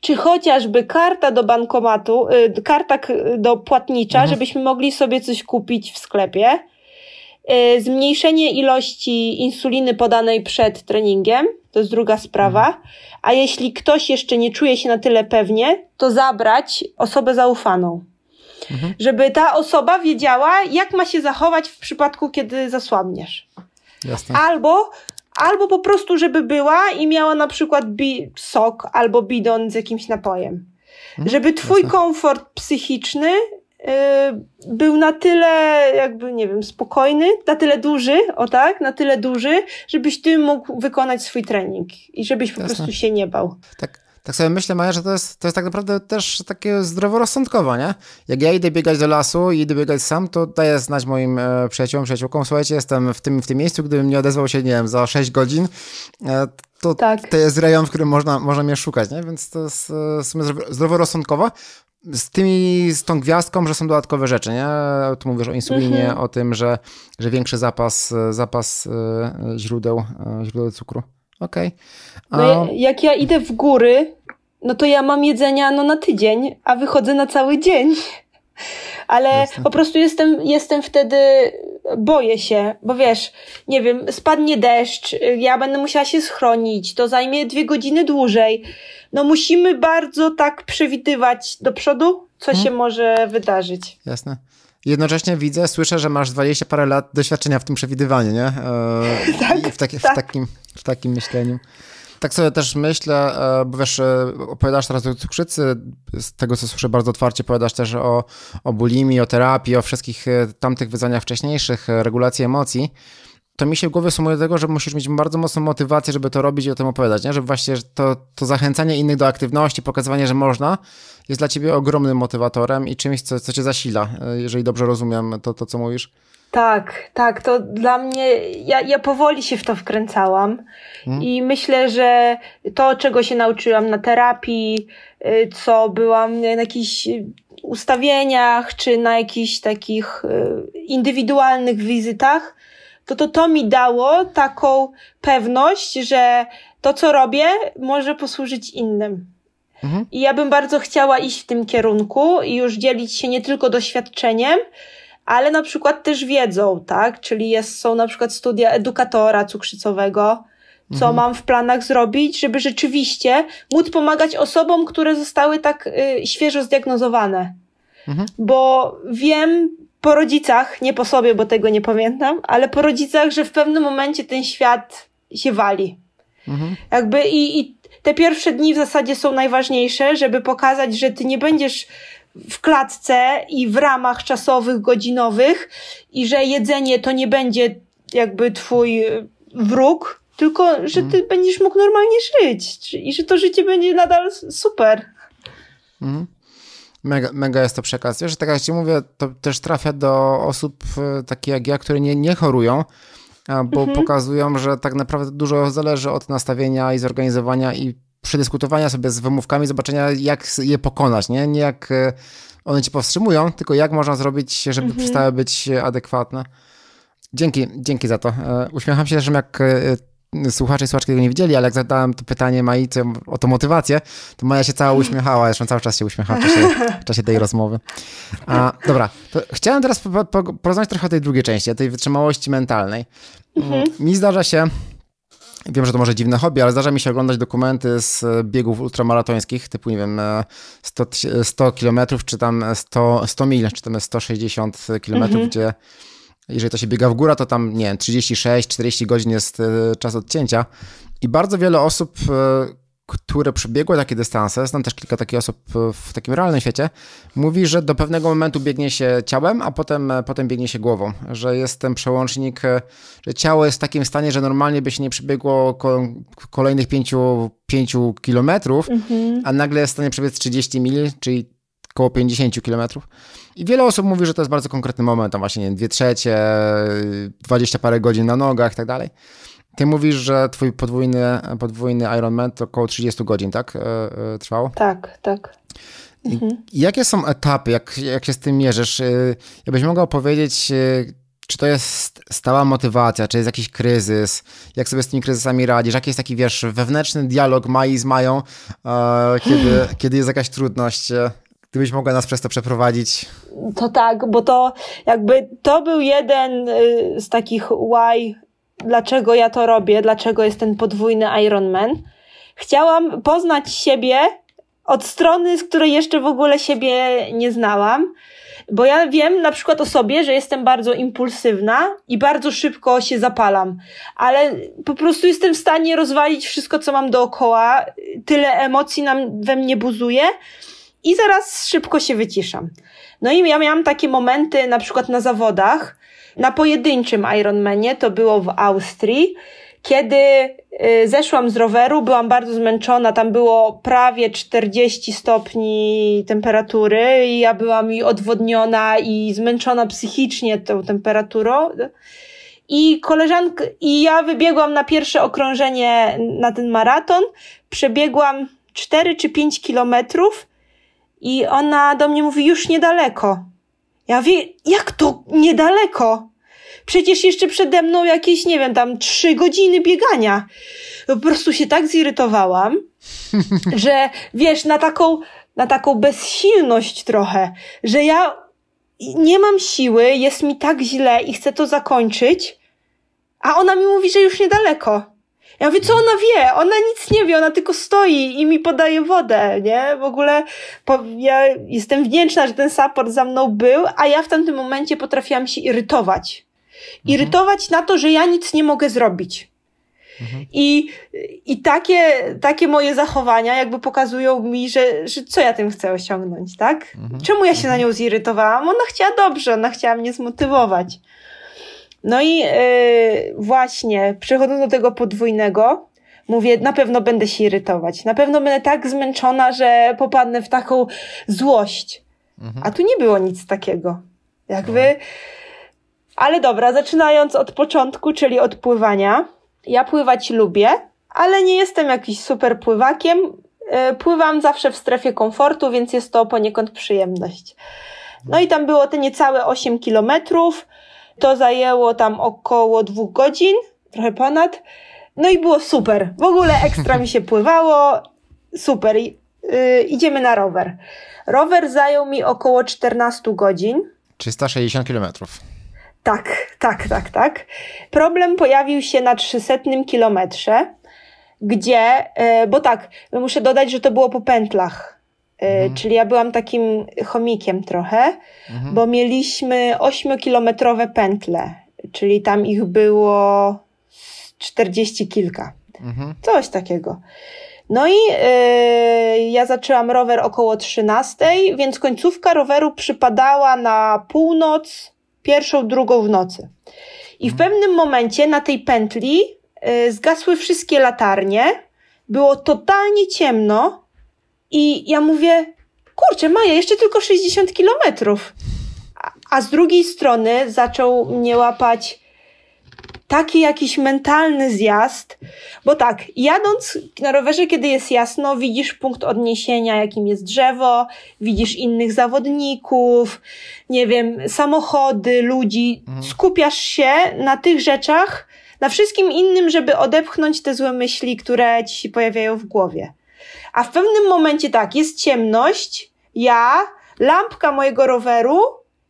czy chociażby karta do bankomatu, y, karta do płatnicza, mhm. żebyśmy mogli sobie coś kupić w sklepie. E, zmniejszenie ilości insuliny podanej przed treningiem, to jest druga sprawa. A jeśli ktoś jeszcze nie czuje się na tyle pewnie, to zabrać osobę zaufaną. Mhm. Żeby ta osoba wiedziała, jak ma się zachować w przypadku, kiedy zasłabniesz. Jasne. Albo albo po prostu, żeby była i miała na przykład bi- sok albo bidon z jakimś napojem. Mhm. żeby twój jasne. komfort psychiczny Yy, był na tyle, jakby, nie wiem, spokojny, na tyle duży, o tak, na tyle duży, żebyś ty mógł wykonać swój trening i żebyś po Jasne. prostu się nie bał. Tak, tak sobie myślę, Maja, że to jest, to jest tak naprawdę też takie zdroworozsądkowe, nie? Jak ja idę biegać do lasu i idę biegać sam, to daję znać moim e, przyjaciółom, przyjaciółkom, słuchajcie, jestem w tym, w tym miejscu, gdybym nie odezwał się, nie wiem, za 6 godzin, e, to, tak. to jest rejon, w którym można, można mnie szukać, nie? Więc to jest e, w sumie zdroworozsądkowo z tymi, z tą gwiazdką, że są dodatkowe rzeczy, nie? Tu mówisz o insulinie, mhm. o tym, że, że większy zapas, e, zapas e, źródeł, e, źródeł cukru. Okej. Okay. No, jak ja idę w góry, no to ja mam jedzenia no, na tydzień, a wychodzę na cały dzień. Ale Jasne. po prostu jestem, jestem wtedy, boję się, bo wiesz, nie wiem, spadnie deszcz, ja będę musiała się schronić, to zajmie dwie godziny dłużej. No musimy bardzo tak przewidywać do przodu, co hmm. się może wydarzyć. Jasne. Jednocześnie widzę, słyszę, że masz 20 parę lat doświadczenia w tym przewidywaniu, nie? Eee, [laughs] tak, w, taki, tak. w, takim, w takim myśleniu tak sobie też myślę, e, bo wiesz, e, opowiadasz teraz o cukrzycy, z tego co słyszę bardzo otwarcie, opowiadasz też o, o bulimii, o terapii, o wszystkich e, tamtych wyzwaniach wcześniejszych, regulacji emocji to mi się w głowie sumuje do tego, że musisz mieć bardzo mocną motywację, żeby to robić i o tym opowiadać, nie? Że właśnie to, to zachęcanie innych do aktywności, pokazywanie, że można, jest dla ciebie ogromnym motywatorem i czymś, co, co cię zasila, jeżeli dobrze rozumiem to, to co mówisz. Tak, tak, to dla mnie, ja, ja powoli się w to wkręcałam hmm. i myślę, że to, czego się nauczyłam na terapii, y, co byłam na jakichś ustawieniach czy na jakichś takich y, indywidualnych wizytach, to to, to mi dało taką pewność, że to, co robię, może posłużyć innym. Mhm. I ja bym bardzo chciała iść w tym kierunku i już dzielić się nie tylko doświadczeniem, ale na przykład też wiedzą, tak? Czyli jest, są na przykład studia edukatora cukrzycowego, co mhm. mam w planach zrobić, żeby rzeczywiście móc pomagać osobom, które zostały tak y, świeżo zdiagnozowane. Mhm. Bo wiem po rodzicach, nie po sobie, bo tego nie pamiętam, ale po rodzicach, że w pewnym momencie ten świat się wali. Mhm. Jakby i, i te pierwsze dni w zasadzie są najważniejsze, żeby pokazać, że ty nie będziesz w klatce i w ramach czasowych, godzinowych i że jedzenie to nie będzie jakby twój y, wróg, tylko że ty mm. będziesz mógł normalnie żyć i że to życie będzie nadal super. Mm. Mega, mega jest to przekaz. Wiesz, tak jak ci mówię, to też trafia do osób y, takich jak ja, które nie, nie chorują, bo mm -hmm. pokazują, że tak naprawdę dużo zależy od nastawienia i zorganizowania i przedyskutowania sobie z wymówkami, zobaczenia jak je pokonać, nie? Nie jak e, one cię powstrzymują, tylko jak można zrobić, żeby mhm. przestały być adekwatne. Dzięki, dzięki za to. E, uśmiecham się, że jak e, słuchacze i słuchaczki tego nie widzieli, ale jak zadałem to pytanie Maicy o tą motywację, to Maja się cała uśmiechała, zresztą cały czas się uśmiechała w czasie, w czasie tej rozmowy. A, dobra, chciałem teraz porozmawiać trochę o tej drugiej części, o tej wytrzymałości mentalnej. Mhm. Mi zdarza się Wiem, że to może dziwne hobby, ale zdarza mi się oglądać dokumenty z biegów ultramaratońskich, typu, nie wiem, 100, 100 km, czy tam 100, 100 mil, czy tam 160 km, mhm. gdzie jeżeli to się biega w górę, to tam, nie wiem, 36-40 godzin jest e, czas odcięcia. I bardzo wiele osób e, które przebiegły takie dystanse, znam też kilka takich osób w takim realnym świecie, mówi, że do pewnego momentu biegnie się ciałem, a potem, e, potem biegnie się głową, że jest ten przełącznik, e, że ciało jest w takim stanie, że normalnie by się nie przebiegło kolejnych 5, 5 kilometrów, mhm. a nagle jest w stanie przebiec 30 mil, czyli około 50 kilometrów. I wiele osób mówi, że to jest bardzo konkretny moment, tam właśnie nie wiem, 2 trzecie, 20 parę godzin na nogach i tak dalej. Ty mówisz, że twój podwójny, podwójny Ironman to około 30 godzin, tak? E, e, Trwał? Tak, tak. Mhm. Jakie są etapy, jak, jak się z tym mierzysz? E, jakbyś mogła powiedzieć, czy to jest stała motywacja, czy jest jakiś kryzys, jak sobie z tymi kryzysami radzisz, jaki jest taki, wiesz, wewnętrzny dialog Mai z Mają, kiedy, [laughs] kiedy jest jakaś trudność? Gdybyś mogła nas przez to przeprowadzić. To tak, bo to jakby to był jeden y, z takich why dlaczego ja to robię, dlaczego jest ten podwójny Ironman. Chciałam poznać siebie od strony, z której jeszcze w ogóle siebie nie znałam. Bo ja wiem na przykład o sobie, że jestem bardzo impulsywna i bardzo szybko się zapalam, ale po prostu jestem w stanie rozwalić wszystko, co mam dookoła. Tyle emocji nam, we mnie buzuje i zaraz szybko się wyciszam. No i ja miałam takie momenty na przykład na zawodach, na pojedynczym Ironmanie, to było w Austrii, kiedy y, zeszłam z roweru, byłam bardzo zmęczona, tam było prawie 40 stopni temperatury i ja byłam i odwodniona i zmęczona psychicznie tą temperaturą. I koleżanka, i ja wybiegłam na pierwsze okrążenie na ten maraton, przebiegłam 4 czy 5 kilometrów i ona do mnie mówi już niedaleko. Ja wie, jak to niedaleko? Przecież jeszcze przede mną jakieś, nie wiem, tam trzy godziny biegania. Po prostu się tak zirytowałam, [laughs] że wiesz, na taką, na taką bezsilność trochę, że ja nie mam siły, jest mi tak źle i chcę to zakończyć, a ona mi mówi, że już niedaleko. Ja mówię, co ona wie? Ona nic nie wie, ona tylko stoi i mi podaje wodę, nie? W ogóle po, ja jestem wdzięczna, że ten support za mną był, a ja w tamtym momencie potrafiłam się irytować. Mhm. Irytować mhm. na to, że ja nic nie mogę zrobić. Mhm. I, i takie, takie moje zachowania jakby pokazują mi, że, że co ja tym chcę osiągnąć, tak? Mhm. Czemu ja się na mhm. nią zirytowałam? Ona chciała dobrze, ona chciała mnie zmotywować. No i yy, właśnie, przechodząc do tego podwójnego, mówię, na pewno będę się irytować. Na pewno będę tak zmęczona, że popadnę w taką złość. Mhm. A tu nie było nic takiego. Jakby. Mhm. Ale dobra, zaczynając od początku, czyli od pływania. Ja pływać lubię, ale nie jestem jakiś super pływakiem. E, pływam zawsze w strefie komfortu, więc jest to poniekąd przyjemność. No i tam było te niecałe 8 kilometrów. To zajęło tam około dwóch godzin, trochę ponad. No i było super. W ogóle ekstra mi się [laughs] pływało. Super. Yy, idziemy na rower. Rower zajął mi około 14 godzin. 360 kilometrów. Tak, tak, tak, tak. Problem pojawił się na 300 kilometrze, gdzie, y, bo tak, muszę dodać, że to było po pętlach. E, mhm. Czyli ja byłam takim chomikiem trochę, mhm. bo mieliśmy 8-kilometrowe pętle, czyli tam ich było 40 kilka. Mhm. Coś takiego. No i yy, ja zaczęłam rower około 13, więc końcówka roweru przypadała na północ, pierwszą, drugą w nocy. I w mhm. pewnym momencie na tej pętli yy, zgasły wszystkie latarnie, było totalnie ciemno i ja mówię, kurczę, Maja, jeszcze tylko 60 kilometrów. A z drugiej strony zaczął mnie łapać taki jakiś mentalny zjazd, bo tak, jadąc na rowerze, kiedy jest jasno, widzisz punkt odniesienia, jakim jest drzewo, widzisz innych zawodników, nie wiem, samochody, ludzi. Mhm. Skupiasz się na tych rzeczach, na wszystkim innym, żeby odepchnąć te złe myśli, które ci się pojawiają w głowie. A w pewnym momencie tak, jest ciemność, ja, lampka mojego roweru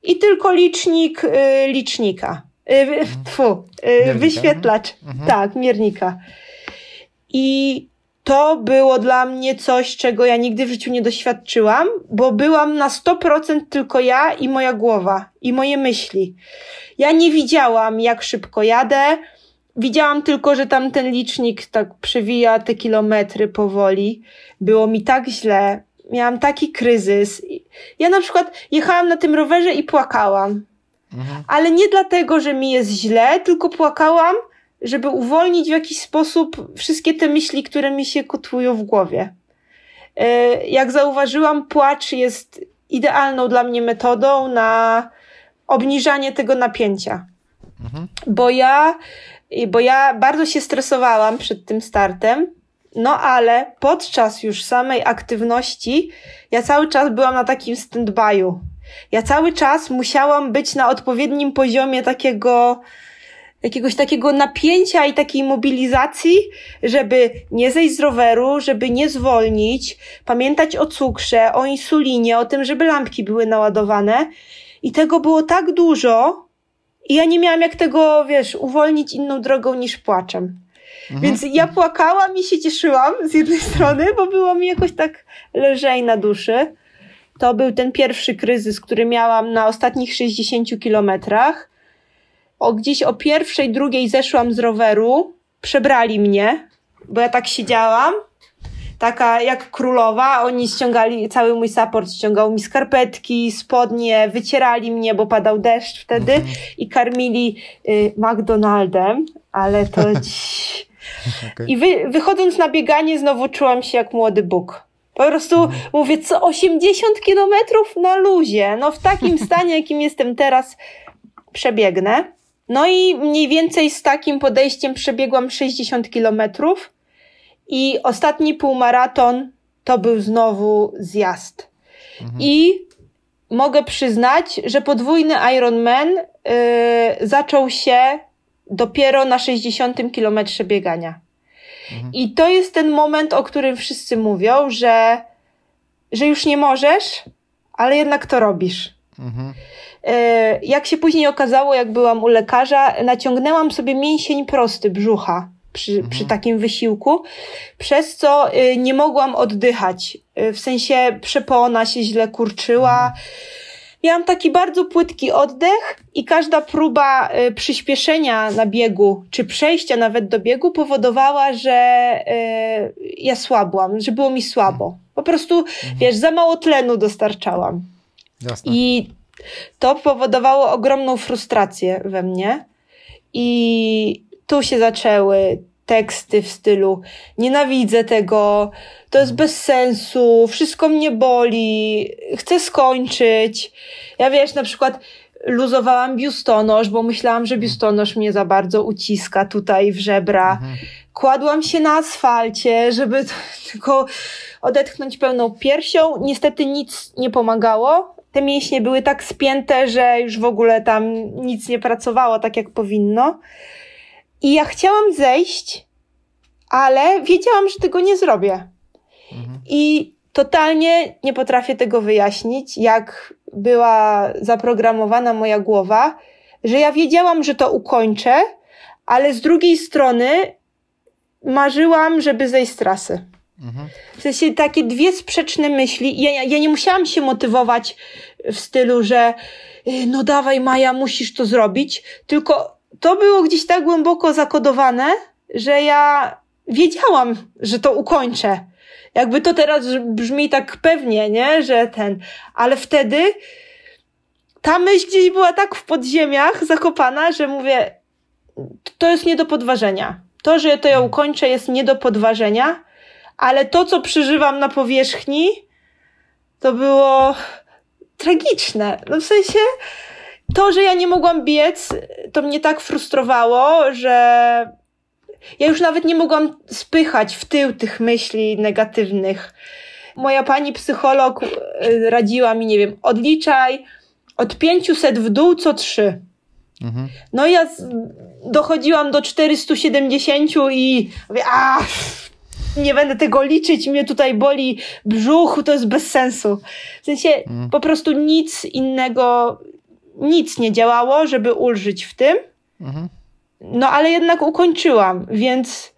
i tylko licznik y, licznika. Y, mhm. tfu, y, wyświetlacz. Mhm. mhm. Tak, miernika. I to było dla mnie coś, czego ja nigdy w życiu nie doświadczyłam, bo byłam na 100% tylko ja i moja głowa i moje myśli. Ja nie widziałam, jak szybko jadę, Widziałam tylko, że tam ten licznik tak przewija te kilometry powoli. Było mi tak źle. Miałam taki kryzys. Ja na przykład jechałam na tym rowerze i płakałam. Mhm. Ale nie dlatego, że mi jest źle, tylko płakałam, żeby uwolnić w jakiś sposób wszystkie te myśli, które mi się kotłują w głowie. E, jak zauważyłam, płacz jest idealną dla mnie metodą na obniżanie tego napięcia. Mhm. Bo ja bo ja bardzo się stresowałam przed tym startem, no ale podczas już samej aktywności ja cały czas byłam na takim stand-by'u. Ja cały czas musiałam być na odpowiednim poziomie takiego jakiegoś takiego napięcia i takiej mobilizacji, żeby nie zejść z roweru, żeby nie zwolnić, pamiętać o cukrze, o insulinie, o tym, żeby lampki były naładowane. I tego było tak dużo, i ja nie miałam jak tego, wiesz, uwolnić inną drogą niż płaczem. Mhm. Więc ja płakałam i się cieszyłam z jednej mhm. strony, bo było mi jakoś tak lżej na duszy. To był ten pierwszy kryzys, który miałam na ostatnich 60 kilometrach. O, gdzieś o pierwszej, drugiej zeszłam z roweru, przebrali mnie, bo ja tak siedziałam taka jak królowa. Oni ściągali, cały mój support ściągał mi skarpetki, spodnie, wycierali mnie, bo padał deszcz wtedy mhm. i karmili y, McDonaldem, ale to... [laughs] okay. I wy, wychodząc na bieganie znowu czułam się jak młody Bóg. Po prostu mhm. mówię, co 80 kilometrów na luzie. No w takim [laughs] stanie, jakim jestem teraz, przebiegnę. No i mniej więcej z takim podejściem przebiegłam 60 kilometrów. I ostatni półmaraton to był znowu zjazd. Mhm. I mogę przyznać, że podwójny Ironman yy, zaczął się dopiero na 60 kilometrze biegania. Mhm. I to jest ten moment, o którym wszyscy mówią, że, że już nie możesz, ale jednak to robisz. Mhm. Y, jak się później okazało, jak byłam u lekarza, naciągnęłam sobie mięsień prosty brzucha przy, mhm. przy takim wysiłku, przez co y, nie mogłam oddychać. Y, w sensie przepona się źle kurczyła. Mhm. Miałam taki bardzo płytki oddech i każda próba y, przyspieszenia na biegu, czy przejścia nawet do biegu powodowała, że ja słabłam, że było mi słabo. Po prostu, mhm. wiesz, za mało tlenu dostarczałam. Jasne. I to powodowało ogromną frustrację we mnie. I tu się zaczęły teksty w stylu nienawidzę tego, to jest bez sensu, wszystko mnie boli, chcę skończyć. Ja wiesz, na przykład luzowałam biustonosz, bo myślałam, że biustonosz mnie za bardzo uciska tutaj w żebra. Mhm. Kładłam się na asfalcie, żeby tylko odetchnąć pełną piersią. Niestety nic nie pomagało. Te mięśnie były tak spięte, że już w ogóle tam nic nie pracowało tak, jak powinno. I ja chciałam zejść, ale wiedziałam, że tego nie zrobię. Mhm. I totalnie nie potrafię tego wyjaśnić, jak była zaprogramowana moja głowa, że ja wiedziałam, że to ukończę, ale z drugiej strony marzyłam, żeby zejść z trasy. Mhm. W sensie takie dwie sprzeczne myśli. Ja, ja, ja nie musiałam się motywować w stylu, że y, no dawaj Maja, musisz to zrobić, tylko to było gdzieś tak głęboko zakodowane, że ja wiedziałam, że to ukończę. Jakby to teraz brzmi tak pewnie, nie, że ten, ale wtedy ta myśl gdzieś była tak w podziemiach zakopana, że mówię, to jest nie do podważenia. To, że to ja ukończę, jest nie do podważenia, ale to, co przeżywam na powierzchni, to było tragiczne. No w sensie, to, że ja nie mogłam biec, to mnie tak frustrowało, że ja już nawet nie mogłam spychać w tył tych myśli negatywnych. Moja pani psycholog e, radziła mi, nie wiem, odliczaj od 500 w dół co 3. Mhm. No ja dochodziłam do 470 i mówię, a nie będę tego liczyć, mnie tutaj boli brzuch, to jest bez sensu. W sensie mhm. po prostu nic innego nic nie działało, żeby ulżyć w tym. Mhm. No ale jednak ukończyłam, więc.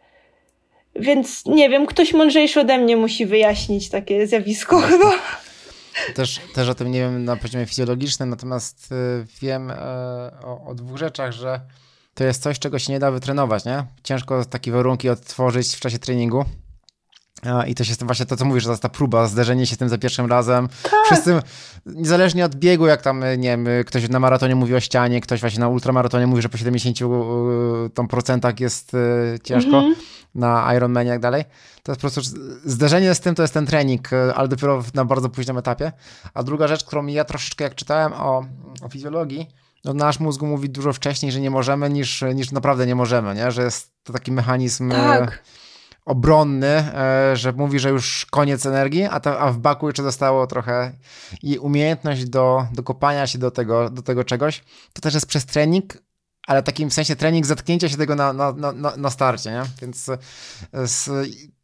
Więc nie wiem, ktoś mądrzejszy ode mnie musi wyjaśnić takie zjawisko Też, też o tym nie wiem na poziomie fizjologicznym, natomiast y, wiem e, o, o dwóch rzeczach, że to jest coś, czego się nie da wytrenować, nie? Ciężko takie warunki odtworzyć w czasie treningu. I to się z tym właśnie to, co mówisz, że ta próba, zderzenie się z tym za pierwszym razem. Tak. Wszyscy, niezależnie od biegu, jak tam, nie wiem, ktoś na maratonie mówi o ścianie, ktoś właśnie na ultramaratonie mówi, że po 70% y, jest y, ciężko, mm -hmm. na Ironmanie i tak dalej. To jest po prostu zderzenie z tym, to jest ten trening, y, ale dopiero na bardzo późnym etapie. A druga rzecz, którą ja troszeczkę, jak czytałem o, o fizjologii, no, nasz mózg mówi dużo wcześniej, że nie możemy, niż, niż naprawdę nie możemy, nie? że jest to taki mechanizm... Tak obronny, e, że mówi, że już koniec energii, a, a w baku jeszcze zostało trochę i umiejętność do, do kopania się do tego, do tego czegoś, to też jest przez trening, ale takim w sensie trening zatknięcia się tego na, na, na, na starcie, nie? Więc e, z,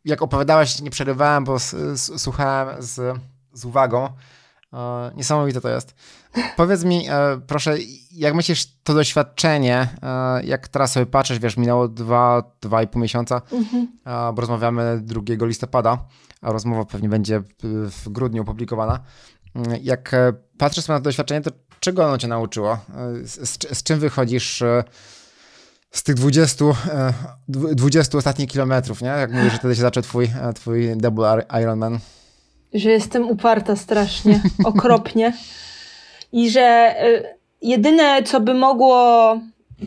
jak opowiadałaś, nie przerywałem, bo słuchałem z, z uwagą. E, niesamowite to jest. Powiedz mi, e, proszę, jak myślisz to doświadczenie, e, jak teraz sobie patrzysz, wiesz, minęło dwa, dwa i pół miesiąca, mhm. E, bo rozmawiamy 2 listopada, a rozmowa pewnie będzie w grudniu opublikowana. Mm, jak patrzysz sobie na to doświadczenie, to czego ono cię nauczyło? Z, z, z czym wychodzisz z tych 20, 20 ostatnich kilometrów, nie? Jak mówisz, że wtedy się zaczął twój, twój double Ironman. Że jestem uparta strasznie, okropnie. [laughs] i że y, jedyne, co by mogło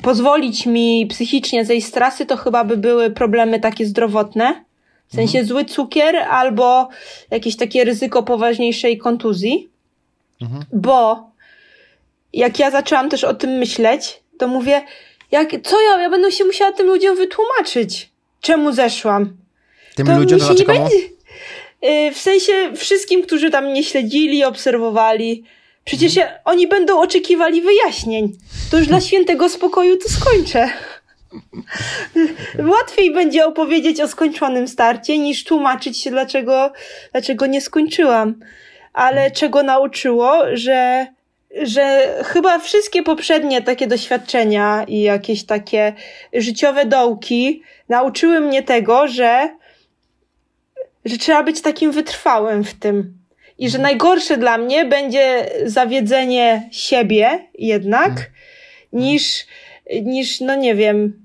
pozwolić mi psychicznie zejść z trasy, to chyba by były problemy takie zdrowotne. W sensie mhm. zły cukier albo jakieś takie ryzyko poważniejszej kontuzji. Mhm. Bo jak ja zaczęłam też o tym myśleć, to mówię, jak, co ja, ja będę się musiała tym ludziom wytłumaczyć, czemu zeszłam. Tym to ludziom, mi nie będzie, w sensie wszystkim, którzy tam mnie śledzili, obserwowali, Przecież oni będą oczekiwali wyjaśnień. To już dla [laughs] świętego spokoju to skończę. Łatwiej będzie opowiedzieć o skończonym starcie niż tłumaczyć się, dlaczego, dlaczego nie skończyłam. Ale mm. czego nauczyło, że, że chyba wszystkie poprzednie takie doświadczenia i jakieś takie życiowe dołki nauczyły mnie tego, że, że trzeba być takim wytrwałym w tym i że najgorsze dla mnie będzie zawiedzenie siebie jednak, niż, niż, no nie wiem,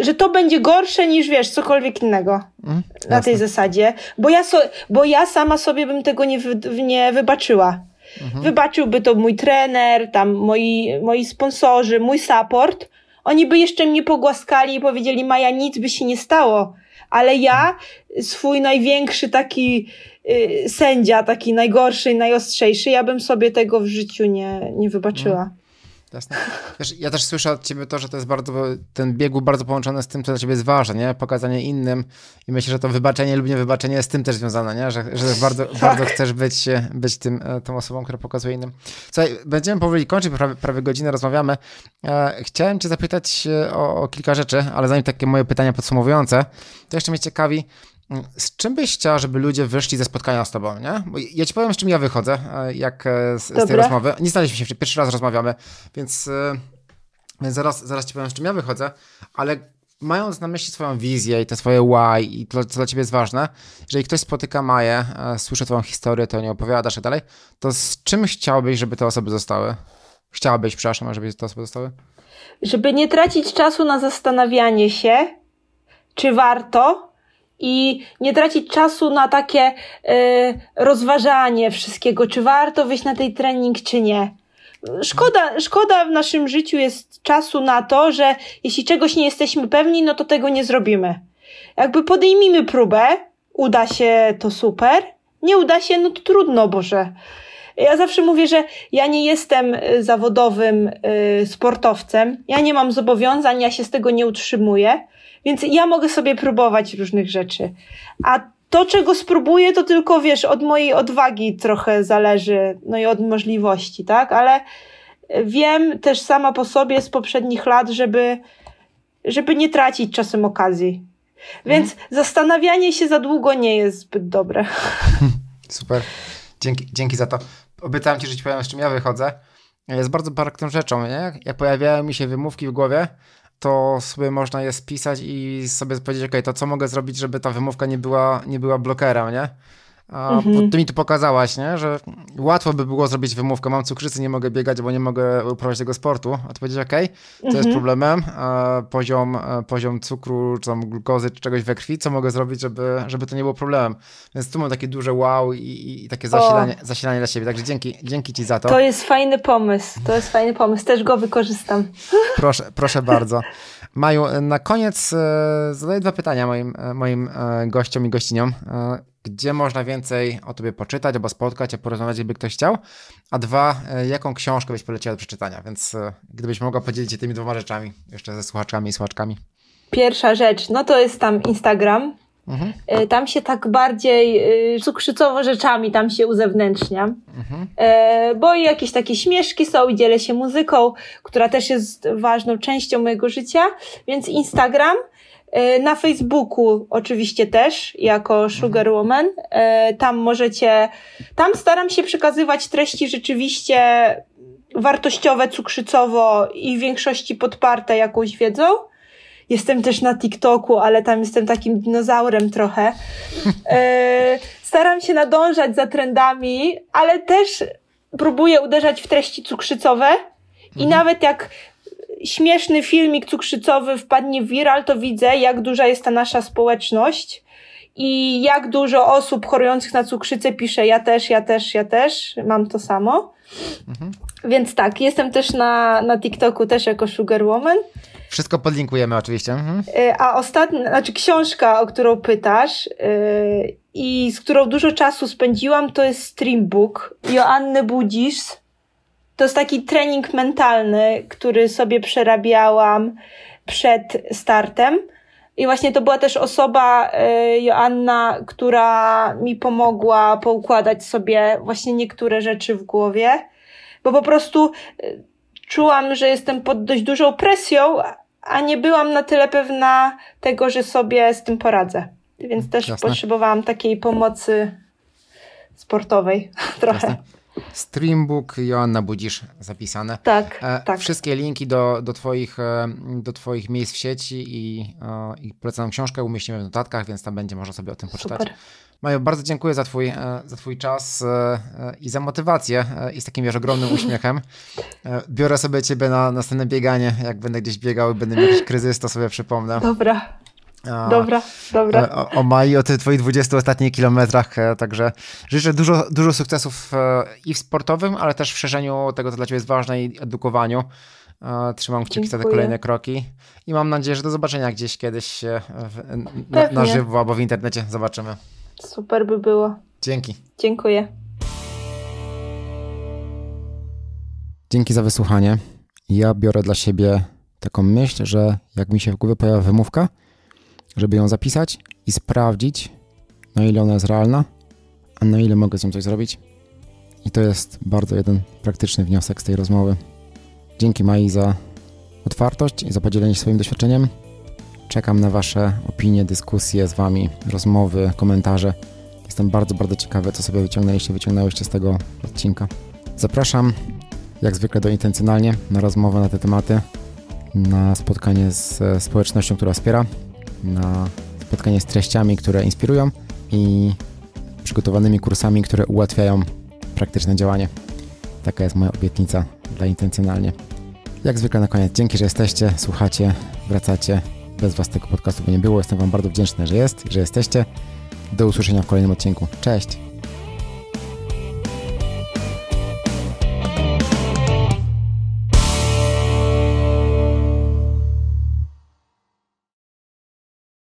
że to będzie gorsze niż wiesz, cokolwiek innego. Mm, na tej zasadzie. Bo ja, so, bo ja sama sobie bym tego nie, wy, nie wybaczyła. Mhm. Wybaczyłby to mój trener, tam moi, moi sponsorzy, mój support. Oni by jeszcze mnie pogłaskali i powiedzieli, Maja, nic by się nie stało. Ale ja swój największy taki Y, sędzia taki najgorszy, najostrzejszy, ja bym sobie tego w życiu nie, nie wybaczyła. No, jasne. ja też słyszę od ciebie to, że to jest bardzo, ten bieg był bardzo połączony z tym, co dla ciebie jest ważne, nie? Pokazanie innym i myślę, że to wybaczenie lub niewybaczenie jest z tym też związane, nie? Że, że bardzo, tak. bardzo chcesz być, e, być tym, e, tą osobą, która pokazuje innym. Słuchaj, będziemy powoli kończyć, prawie, prawie godzinę rozmawiamy. E, chciałem cię zapytać o, o kilka rzeczy, ale zanim takie moje pytania podsumowujące, to jeszcze mnie ciekawi, z czym byś chciała, żeby ludzie wyszli ze spotkania z tobą, nie? Bo ja ci powiem, z czym ja wychodzę, e, jak e, z, z tej rozmowy. Nie znaliśmy się, pierwszy raz rozmawiamy, więc, e, więc zaraz, zaraz ci powiem, z czym ja wychodzę, ale mając na myśli swoją wizję i te swoje why i to, co dla ciebie jest ważne, jeżeli ktoś spotyka Maję, słyszy twoją historię, to nie opowiadasz i tak dalej, to z czym chciałbyś, żeby te osoby zostały? Chciałabyś, przepraszam, żeby te osoby zostały? Żeby nie tracić czasu na zastanawianie się, czy warto, i nie tracić czasu na takie y, rozważanie wszystkiego, czy warto wyjść na ten trening, czy nie. Szkoda, szkoda w naszym życiu jest czasu na to, że jeśli czegoś nie jesteśmy pewni, no to tego nie zrobimy. Jakby podejmijmy próbę, uda się to super, nie uda się, no to trudno, Boże. Ja zawsze mówię, że ja nie jestem e, zawodowym y, sportowcem, ja nie mam zobowiązań, ja się z tego nie utrzymuję, więc ja mogę sobie próbować różnych rzeczy. A to, czego spróbuję, to tylko wiesz, od mojej odwagi trochę zależy, no i od możliwości, tak? Ale wiem też sama po sobie z poprzednich lat, żeby, żeby nie tracić czasem okazji. Więc mhm. zastanawianie się za długo nie jest zbyt dobre. [laughs] Super. Dzięki, dzięki za to. Obiecałem ci, że ci powiem, z czym ja wychodzę. Jest bardzo praktyczną rzeczą, nie? Jak pojawiają mi się wymówki w głowie, to sobie można je spisać i sobie powiedzieć, ok, to co mogę zrobić, żeby ta wymówka nie była, nie była blokerem, nie? A mhm. ty mi tu pokazałaś, nie? że łatwo by było zrobić wymówkę, mam cukrzycę, nie mogę biegać, bo nie mogę uprawiać tego sportu. A ty powiedziesz, okej, okay, to mhm. jest problemem, poziom, e, poziom cukru, czy tam glukozy, czy czegoś we krwi, co mogę zrobić, żeby, żeby to nie było problemem. Więc tu mam takie duże wow i, i takie zasilanie, zasilanie dla siebie, także dzięki, dzięki ci za to. To jest fajny pomysł, to jest fajny pomysł, też go wykorzystam. [laughs] Proszę, proszę bardzo. Maju, na koniec e, zadaję dwa pytania moim, e, moim gościom i gościniom gdzie można więcej o Tobie poczytać albo spotkać, a porozmawiać, jakby ktoś chciał, a dwa, e, jaką książkę byś poleciła do przeczytania, więc e, gdybyś mogła podzielić się tymi dwoma rzeczami jeszcze ze słuchaczkami i słuchaczkami. Pierwsza rzecz, no to jest tam Instagram. Mhm. E, tam się tak bardziej cukrzycowo rzeczami tam się uzewnętrzniam, mhm. bo i jakieś takie śmieszki są i dzielę się muzyką, która też jest ważną częścią mojego życia, więc Instagram – E, na Facebooku oczywiście też, jako Sugar mhm. Woman. E, tam możecie, tam staram się przekazywać treści rzeczywiście wartościowe, cukrzycowo i w większości podparte jakąś wiedzą. Jestem też na TikToku, ale tam jestem takim dinozaurem trochę. E, staram się nadążać za trendami, ale też próbuję uderzać w treści cukrzycowe. I mhm. nawet jak śmieszny filmik cukrzycowy wpadnie w viral, to widzę, jak duża jest ta nasza społeczność i jak dużo osób chorujących na cukrzycę pisze ja też, ja też, ja też, mam to samo. Mhm. Więc tak, jestem też na, na TikToku też jako Sugar Woman. Wszystko podlinkujemy oczywiście. Mhm. E, a ostatnia, znaczy książka, o którą pytasz yy, i z którą dużo czasu spędziłam, to jest Streambook Joanny Budzisz to jest taki trening mentalny, który sobie przerabiałam przed startem. I właśnie to była też osoba, e, Joanna, która mi pomogła poukładać sobie właśnie niektóre rzeczy w głowie, bo po prostu e, czułam, że jestem pod dość dużą presją, a nie byłam na tyle pewna tego, że sobie z tym poradzę. Więc też Jasne. potrzebowałam takiej pomocy sportowej [laughs] trochę. Jasne. Streambook, Joanna Budzisz zapisane. Tak, e, tak. Wszystkie linki do, do, twoich, e, do Twoich miejsc w sieci i, e, i książkę umieścimy w notatkach, więc tam będzie można sobie o tym poczytać. Super. Majo, bardzo dziękuję za Twój, e, za twój czas e, i za motywację i z takim już ogromnym uśmiechem. Biorę sobie Ciebie na następne bieganie. Jak będę gdzieś biegał i będę miał jakiś kryzys, to sobie przypomnę. Dobra. Dobra, dobra. E, o, o o tych twoich 20 ostatnich kilometrach, e, także życzę dużo, dużo sukcesów e, i w sportowym, ale też w szerzeniu tego, co dla ciebie jest ważne i edukowaniu. Trzymam kciuki za te kolejne kroki i mam nadzieję, że do zobaczenia gdzieś kiedyś w, na, na żywo albo w internecie. Zobaczymy. Super by było. Dzięki. Dziękuję. Dzięki za wysłuchanie. Ja biorę dla siebie taką myśl, że jak mi się w głowie pojawia wymówka, żeby ją zapisać i sprawdzić, na ile ona jest realna, a na ile mogę z nią coś zrobić. I to jest bardzo jeden praktyczny wniosek z tej rozmowy. Dzięki Mai za otwartość i za podzielenie się swoim doświadczeniem. Czekam na Wasze opinie, dyskusje z Wami, rozmowy, komentarze. Jestem bardzo, bardzo ciekawy, co sobie wyciągnęliście, wyciągnęłyście z tego odcinka. Zapraszam, jak zwykle, do intencjonalnie na rozmowę na te tematy, na spotkanie z e, społecznością, która wspiera na spotkanie z treściami, które inspirują i przygotowanymi kursami, które ułatwiają praktyczne działanie. Taka jest moja obietnica dla intencjonalnie. Jak zwykle na koniec, dzięki, że jesteście, słuchacie, wracacie. Bez Was tego podcastu by nie było. Jestem Wam bardzo wdzięczny, że jest, że jesteście. Do usłyszenia w kolejnym odcinku. Cześć!